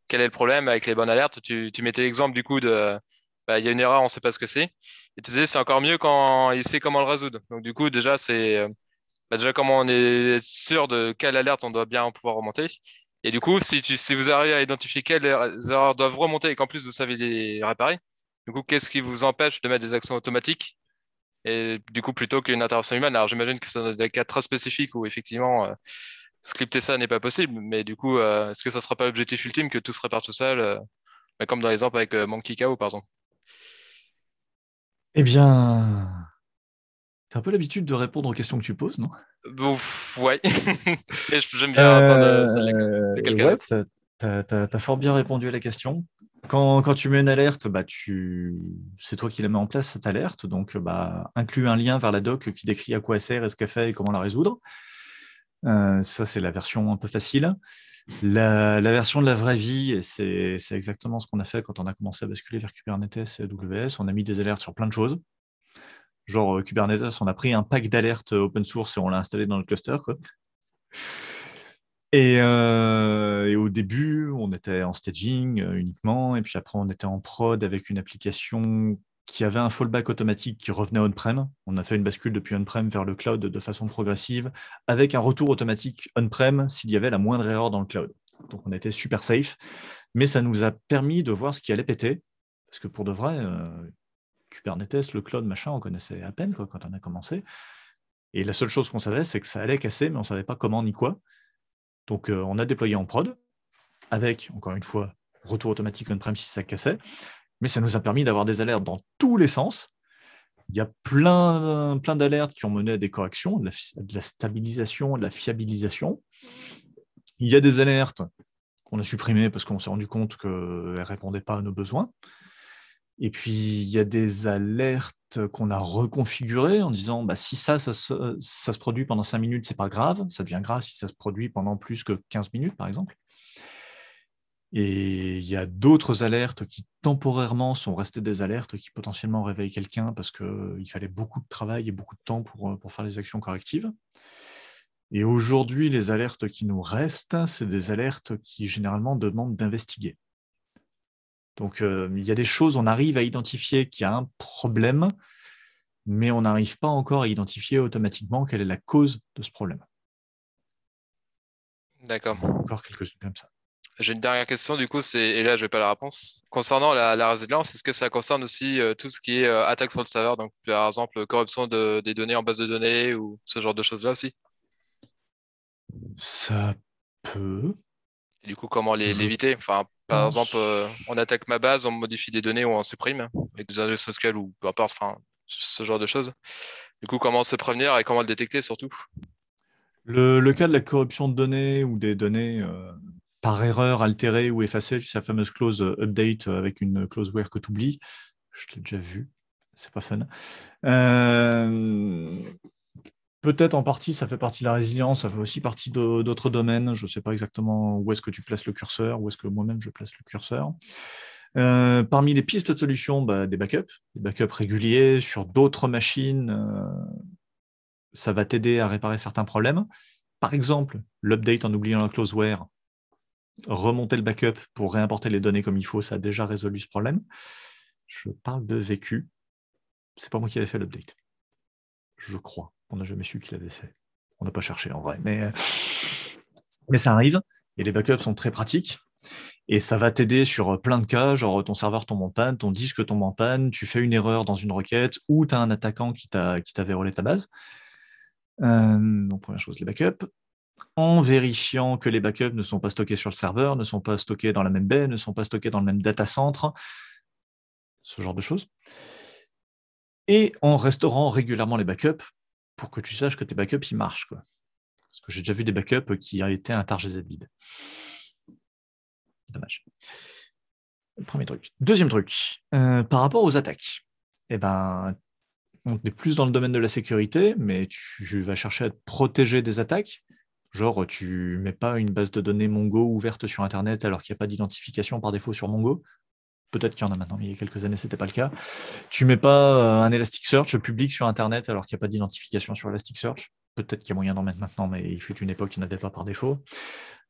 quel est le problème avec les bonnes alertes. Tu, mettais l'exemple du coup de, bah, il y a une erreur, on ne sait pas ce que c'est. Et tu disais, c'est encore mieux quand il sait comment le résoudre. Donc du coup, déjà, c'est bah, déjà, comment on est sûr de quelle alerte on doit bien pouvoir remonter. Et du coup, si, si vous arrivez à identifier quelles erreurs doivent remonter et qu'en plus vous savez les réparer, du coup, qu'est-ce qui vous empêche de mettre des actions automatiques et du coup plutôt qu'une intervention humaine Alors j'imagine que c'est dans des cas très spécifiques où effectivement euh, scripter ça n'est pas possible, mais du coup, euh, est-ce que ça ne sera pas l'objectif ultime que tout se répare tout seul, euh, bah, comme dans l'exemple avec Monkey KO par exemple Eh bien, as un peu l'habitude de répondre aux questions que tu poses, non Oui, ouais. J'aime bien euh, entendre ça quelqu'un. Tu fort bien répondu à la question. Quand, tu mets une alerte, bah, c'est toi qui la mets en place, cette alerte. Donc, bah, inclus un lien vers la doc qui décrit à quoi elle sert ce qu'elle fait et comment la résoudre. Euh, ça, c'est la version un peu facile. la version de la vraie vie, c'est exactement ce qu'on a fait quand on a commencé à basculer vers Kubernetes et AWS. On a mis des alertes sur plein de choses. Genre euh, Kubernetes, on a pris un pack d'alerte euh, open source et on l'a installé dans le cluster. Euh, et, au début, on était en staging uniquement, et puis après, on était en prod avec une application qui avait un fallback automatique qui revenait on-prem. On a fait une bascule depuis on-prem vers le cloud de façon progressive, avec un retour automatique on-prem s'il y avait la moindre erreur dans le cloud. Donc, on était super safe, mais ça nous a permis de voir ce qui allait péter, parce que pour de vrai, Kubernetes, le cloud, machin, on connaissait à peine quand on a commencé. Et la seule chose qu'on savait, c'est que ça allait casser, mais on ne savait pas comment ni quoi. Donc, euh, on a déployé en prod, avec, encore une fois, retour automatique on-prem si ça cassait. Mais ça nous a permis d'avoir des alertes dans tous les sens. Il y a plein, plein d'alertes qui ont mené à des corrections, de la, de la, stabilisation, de la fiabilisation. Il y a des alertes qu'on a supprimées parce qu'on s'est rendu compte qu'elles ne répondaient pas à nos besoins. Et puis, il y a des alertes qu'on a reconfigurées en disant bah, si ça, ça se, euh, produit pendant 5 minutes, ce n'est pas grave. Ça devient grave si ça se produit pendant plus que 15 minutes, par exemple. Et il y a d'autres alertes qui temporairement sont restées des alertes qui potentiellement réveillent quelqu'un parce qu'il euh, fallait beaucoup de travail et beaucoup de temps pour, euh, pour faire les actions correctives. Et aujourd'hui, les alertes qui nous restent, c'est des alertes qui généralement demandent d'investiguer. Donc, euh, il y a des choses, on arrive à identifier qu'il y a un problème, mais on n'arrive pas encore à identifier automatiquement quelle est la cause de ce problème. D'accord. Encore quelques-unes comme ça. J'ai une dernière question, du coup, et là, je n'ai pas la réponse. Concernant la, résilience, est-ce que ça concerne aussi euh, tout ce qui est euh, attaque sur le serveur Donc, par exemple, corruption des données en base de données ou ce genre de choses-là aussi Ça peut. du coup, comment mhm. l'éviter enfin, par exemple, euh, on attaque ma base, on modifie des données ou on supprime, avec des ingénieurs SQL ou peu importe, enfin, ce genre de choses. Du coup, comment se prévenir et comment le détecter surtout le, cas de la corruption de données ou des données euh, par erreur altérées ou effacées, sa fameuse clause euh, update avec une clause where que tu oublies, je l'ai déjà vu, c'est pas fun. Peut-être en partie, ça fait partie de la résilience, ça fait aussi partie d'autres domaines. Je ne sais pas exactement où est-ce que tu places le curseur, où est-ce que moi-même je place le curseur. Euh, parmi les pistes de solution, bah, des backups, des backups réguliers sur d'autres machines, euh, ça va t'aider à réparer certains problèmes. Par exemple, l'update en oubliant la closeware, remonter le backup pour réimporter les données comme il faut, ça a déjà résolu ce problème. Je parle de vécu. C'est pas moi qui avais fait l'update. Je crois. On n'a jamais su qu'il avait fait. On n'a pas cherché en vrai, mais, euh, mais ça arrive. Et les backups sont très pratiques. Et ça va t'aider sur plein de cas, genre ton serveur tombe en panne, ton disque tombe en panne, tu fais une erreur dans une requête ou tu as un attaquant qui t'a vérolé ta base. Euh, donc, première chose, les backups. En vérifiant que les backups ne sont pas stockés sur le serveur, ne sont pas stockés dans la même baie, ne sont pas stockés dans le même data center, ce genre de choses. Et en restaurant régulièrement les backups pour que tu saches que tes backups, ils marchent. Quoi. Parce que j'ai déjà vu des backups qui étaient un target Z vide. Dommage. Premier truc. Deuxième truc, euh, par rapport aux attaques, et eh ben, on est plus dans le domaine de la sécurité, mais tu vas chercher à te protéger des attaques. Genre, tu mets pas une base de données Mongo ouverte sur Internet alors qu'il n'y a pas d'identification par défaut sur Mongo peut-être qu'il y en a maintenant, mais il y a quelques années, c'était pas le cas. Tu mets pas euh, un Elasticsearch public sur Internet alors qu'il n'y a pas d'identification sur Elasticsearch. Peut-être qu'il y a moyen d'en mettre maintenant, mais il fut une époque, qui n'y avait pas par défaut.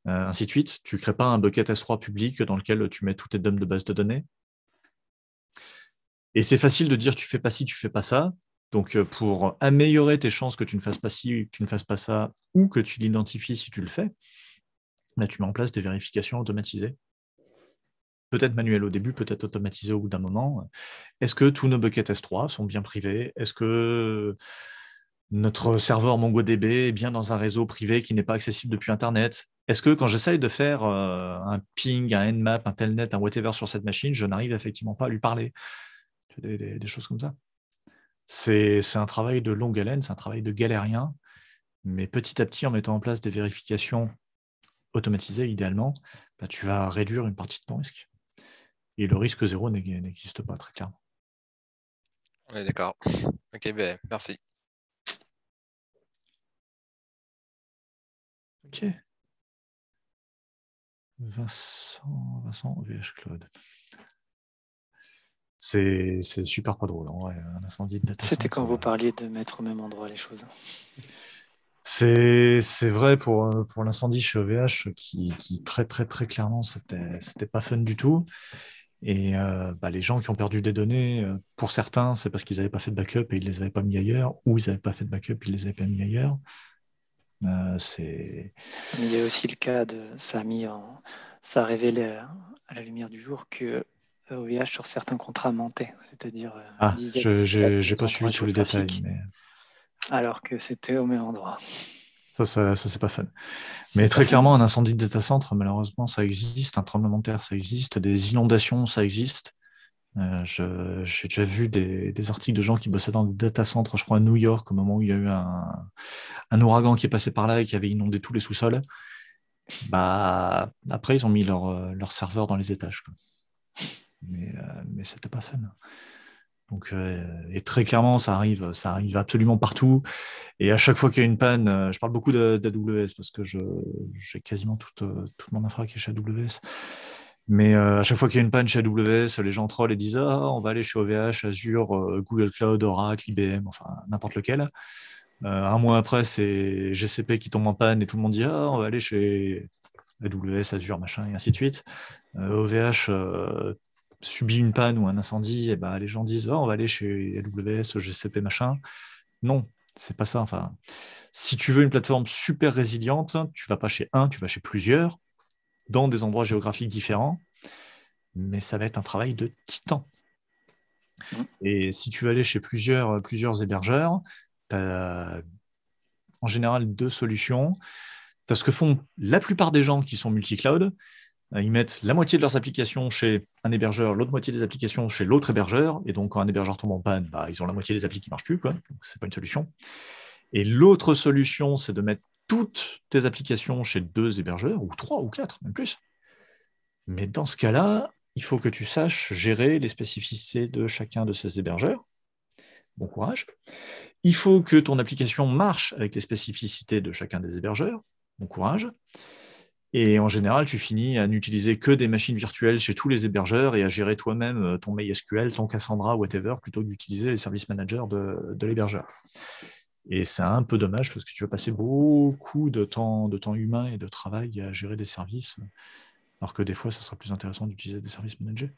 Euh, ainsi de suite. Tu crées pas un bucket S3 public dans lequel tu mets tous tes dumps de base de données. Et c'est facile de dire tu fais pas ci, tu fais pas ça. Donc euh, pour améliorer tes chances que tu ne fasses pas ci, que tu ne fasses pas ça, ou que tu l'identifies si tu le fais, bah, tu mets en place des vérifications automatisées peut-être manuel au début, peut-être automatisé au bout d'un moment. Est-ce que tous nos buckets S3 sont bien privés Est-ce que notre serveur MongoDB est bien dans un réseau privé qui n'est pas accessible depuis Internet Est-ce que quand j'essaye de faire euh, un ping, un nmap, un telnet, un whatever sur cette machine, je n'arrive effectivement pas à lui parler des, choses comme ça. C'est un travail de longue haleine, c'est un travail de galérien, mais petit à petit, en mettant en place des vérifications automatisées idéalement, bah, tu vas réduire une partie de ton risque. Et le risque zéro n'existe pas, très clairement. est d'accord. Ok, ben, merci. Ok. Vincent, Vincent VH Claude. C'est super pas drôle, un incendie de data C'était quand vous parliez de mettre au même endroit les choses. C'est vrai pour, pour l'incendie chez OVH qui, qui, très très très clairement c'était pas fun du tout. Et euh, bah, les gens qui ont perdu des données, euh, pour certains, c'est parce qu'ils n'avaient pas fait de backup et ils ne les avaient pas mis ailleurs, ou ils n'avaient pas fait de backup et ils ne les avaient pas mis ailleurs. Euh, il y a aussi le cas de ça a, en... ça a révélé à la lumière du jour que OVH sur certains contrats mentait, c'est-à-dire. Ah, je n'ai pas suivi tous les détails. Mais... Alors que c'était au même endroit. Ça, ça, c'est pas fun. Mais très clairement, un incendie de data center, malheureusement, ça existe. Un tremblement de terre, ça existe. Des inondations, ça existe. Euh, j'ai déjà vu des, articles de gens qui bossaient dans des data center, je crois, à New York, au moment où il y a eu un, ouragan qui est passé par là et qui avait inondé tous les sous-sols. Bah, après, ils ont mis leur, serveurs euh, serveur dans les étages. Mais, euh, mais c'était pas fun. Donc, euh, et très clairement, ça arrive, ça arrive absolument partout. Et à chaque fois qu'il y a une panne, euh, je parle beaucoup d'AWS parce que j'ai quasiment toute, euh, toute mon infra qui est chez AWS. Mais à chaque fois qu'il y a une panne chez AWS, les gens trollent et disent Ah, on va aller chez OVH, Azure, Google Cloud, Oracle, IBM, enfin n'importe lequel. un mois après, c'est GCP qui tombe en panne et tout le monde dit Ah, on va aller chez AWS, Azure, machin, et ainsi de suite. OVH subit une panne ou un incendie, et eh ben, les gens disent ah, on va aller chez AWS, GCP, machin. Non, c'est pas ça. Enfin, si tu veux une plateforme super résiliente, tu vas pas chez un, tu vas chez plusieurs, dans des endroits géographiques différents, mais ça va être un travail de titan. Mmh. Et si tu veux aller chez plusieurs, euh, plusieurs hébergeurs, tu as en général deux solutions. Tu as ce que font la plupart des gens qui sont multi-cloud, euh, ils mettent la moitié de leurs applications chez un hébergeur, l'autre moitié des applications chez l'autre hébergeur. Et donc, quand un hébergeur tombe en panne, bah, ils ont la moitié des applis qui ne marchent plus. Ce n'est pas une solution. Et l'autre solution, c'est de mettre toutes tes applications chez deux hébergeurs, ou trois, ou quatre, même plus. Mais dans ce cas-là, il faut que tu saches gérer les spécificités de chacun de ces hébergeurs. Bon courage. Il faut que ton application marche avec les spécificités de chacun des hébergeurs. Bon courage. Et en général, tu finis à n'utiliser que des machines virtuelles chez tous les hébergeurs et à gérer toi-même euh, ton MySQL, ton Cassandra, whatever, plutôt que d'utiliser les services managers de, l'hébergeur. Et c'est un peu dommage parce que tu vas passer beaucoup de temps, de temps humain et de travail à gérer des services, alors que des fois, ça sera plus intéressant d'utiliser des services managers.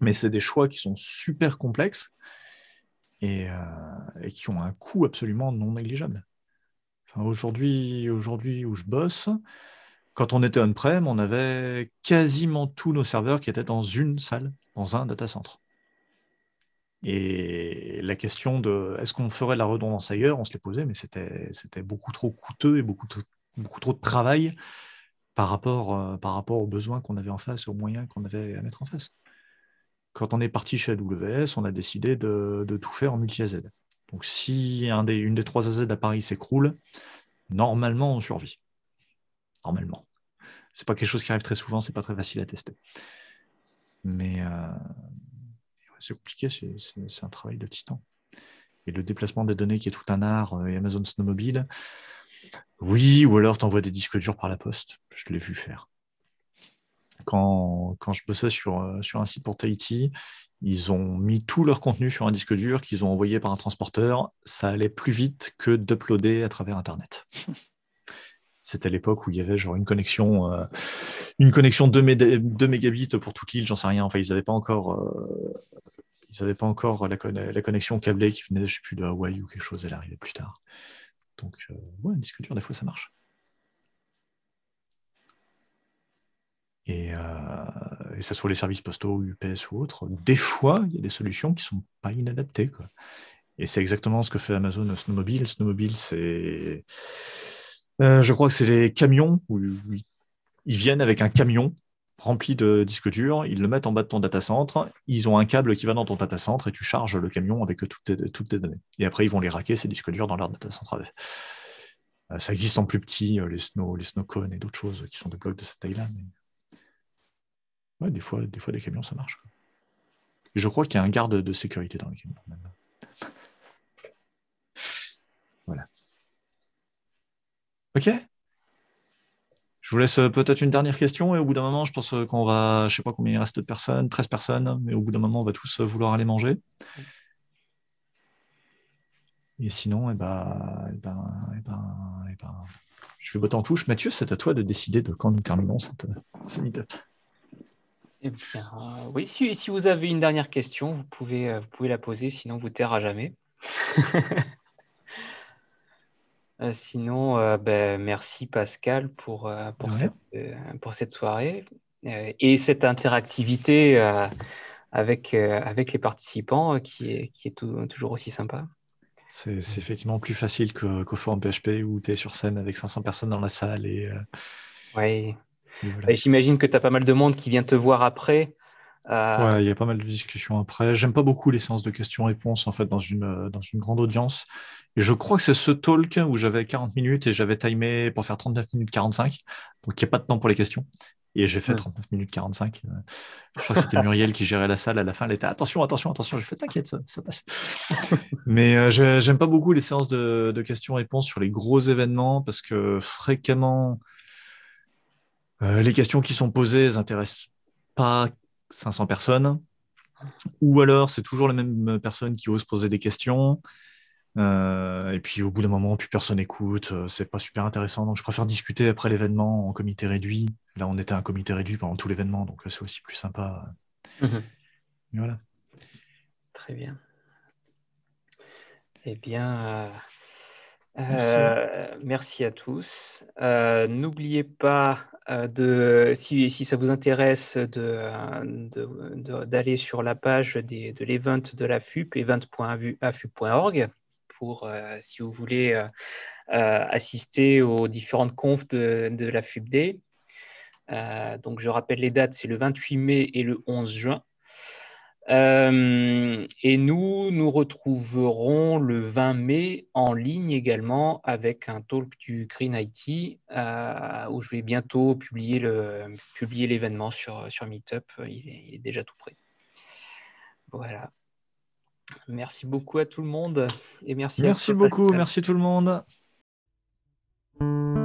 Mais c'est des choix qui sont super complexes et, euh, et qui ont un coût absolument non négligeable. Enfin, aujourd'hui, aujourd'hui où je bosse, quand on était on-prem, on avait quasiment tous nos serveurs qui étaient dans une salle, dans un data center. Et la question de est-ce qu'on ferait la redondance ailleurs, on se l'est posé, mais c'était beaucoup trop coûteux et beaucoup, trop de travail euh, par rapport, aux besoins qu'on avait en face et aux moyens qu'on avait à mettre en face. Quand on est parti chez AWS, on a décidé de, tout faire en multi-AZ. Donc si un des, une des trois AZ à Paris s'écroule, normalement on survit normalement. C'est pas quelque chose qui arrive très souvent, c'est pas très facile à tester. Mais euh, c'est compliqué, c'est un travail de titan. Et le déplacement des données qui est tout un art, euh, et Amazon Snowmobile, oui, ou alors envoies des disques durs par la poste, je l'ai vu faire. Quand, je bossais sur, euh, sur un site pour Tahiti, ils ont mis tout leur contenu sur un disque dur qu'ils ont envoyé par un transporteur. Ça allait plus vite que d'uploader à travers Internet. C'était l'époque où il y avait genre une connexion, euh, une connexion 2, mégabits pour toute l'île, j'en sais rien. Enfin, ils n'avaient pas encore, euh, ils pas encore la, connexion câblée qui venait, je sais plus, de Hawaii ou quelque chose. Elle arrivait plus tard. Donc, euh, ouais, disque dur, des fois, ça marche. Et, euh, ça soit les services postaux, UPS ou autres, des fois, il y a des solutions qui ne sont pas inadaptées. Et c'est exactement ce que fait Amazon Snowmobile. Snowmobile, c'est euh, je crois que c'est les camions où ils viennent avec un camion rempli de disques durs, ils le mettent en bas de ton data center, ils ont un câble qui va dans ton data center et tu charges le camion avec toutes tes, données. Et après, ils vont les raquer, ces disques durs, dans leur data center. Euh, ça existe en plus petit, euh, les snow, les et d'autres choses qui sont des blocs de cette taille-là. Mais... des fois, des fois, des camions, ça marche. Je crois qu'il y a un garde de sécurité dans les camions. Même. Ok. Je vous laisse euh, peut-être une dernière question et au bout d'un moment, je pense euh, qu'on va, je sais pas combien il reste de personnes, 13 personnes, mais au bout d'un moment, on va tous euh, vouloir aller manger. Et sinon, et eh ben, eh ben, eh ben, ben, je vais botter en touche. Mathieu, c'est à toi de décider de quand nous terminons cette, cette meet-up. oui, si, vous avez une dernière question, vous pouvez, vous pouvez la poser, sinon vous taire à jamais. Euh, sinon, euh, ben, merci Pascal pour, euh, cette, soirée et cette interactivité avec, les participants qui est, toujours aussi sympa. C'est effectivement plus facile qu'au qu forum PHP où tu es sur scène avec 500 personnes dans la salle. Et, ben, J'imagine que tu as pas mal de monde qui vient te voir après euh, ouais, il y a pas mal de discussions après. J'aime pas beaucoup les séances de questions-réponses en fait dans une, euh, dans une grande audience. Et je crois que c'est ce talk où j'avais 40 minutes et j'avais timé pour faire 39 minutes 45. Donc il n'y a pas de temps pour les questions. Et j'ai fait 39 hmm. minutes 45. Euh, je crois que c'était Muriel qui gérait la salle à la fin. Elle était attention, attention, attention. Je fais t'inquiète, ça, passe. Mais j'aime pas beaucoup les séances de, questions-réponses sur les gros événements parce que fréquemment, les questions qui sont posées intéressent pas 500 personnes. Ou alors, c'est toujours les mêmes personnes qui osent poser des questions. Euh, et puis, au bout d'un moment, plus personne n'écoute, euh, c'est pas super intéressant. Donc, je préfère discuter après l'événement en comité réduit. Là, on était un comité réduit pendant tout l'événement. Donc, euh, c'est aussi plus sympa. Mhm. voilà. Très bien. Eh bien, merci. à tous. N'oubliez pas euh, de, si, ça vous intéresse euh, d'aller sur la page de l'event de la FUP, event.afup.org, pour euh, si vous voulez assister aux différentes confs de, de la FUPD. donc je rappelle les dates, c'est le 28 mai et le 11 juin. Euh, et nous nous retrouverons le 20 mai en ligne également avec un talk du Green IT euh, où je vais bientôt publier le publier l'événement sur, sur Meetup. Il est, déjà tout prêt. Voilà. Merci beaucoup à tout le monde et merci. Merci beaucoup, merci tout le monde.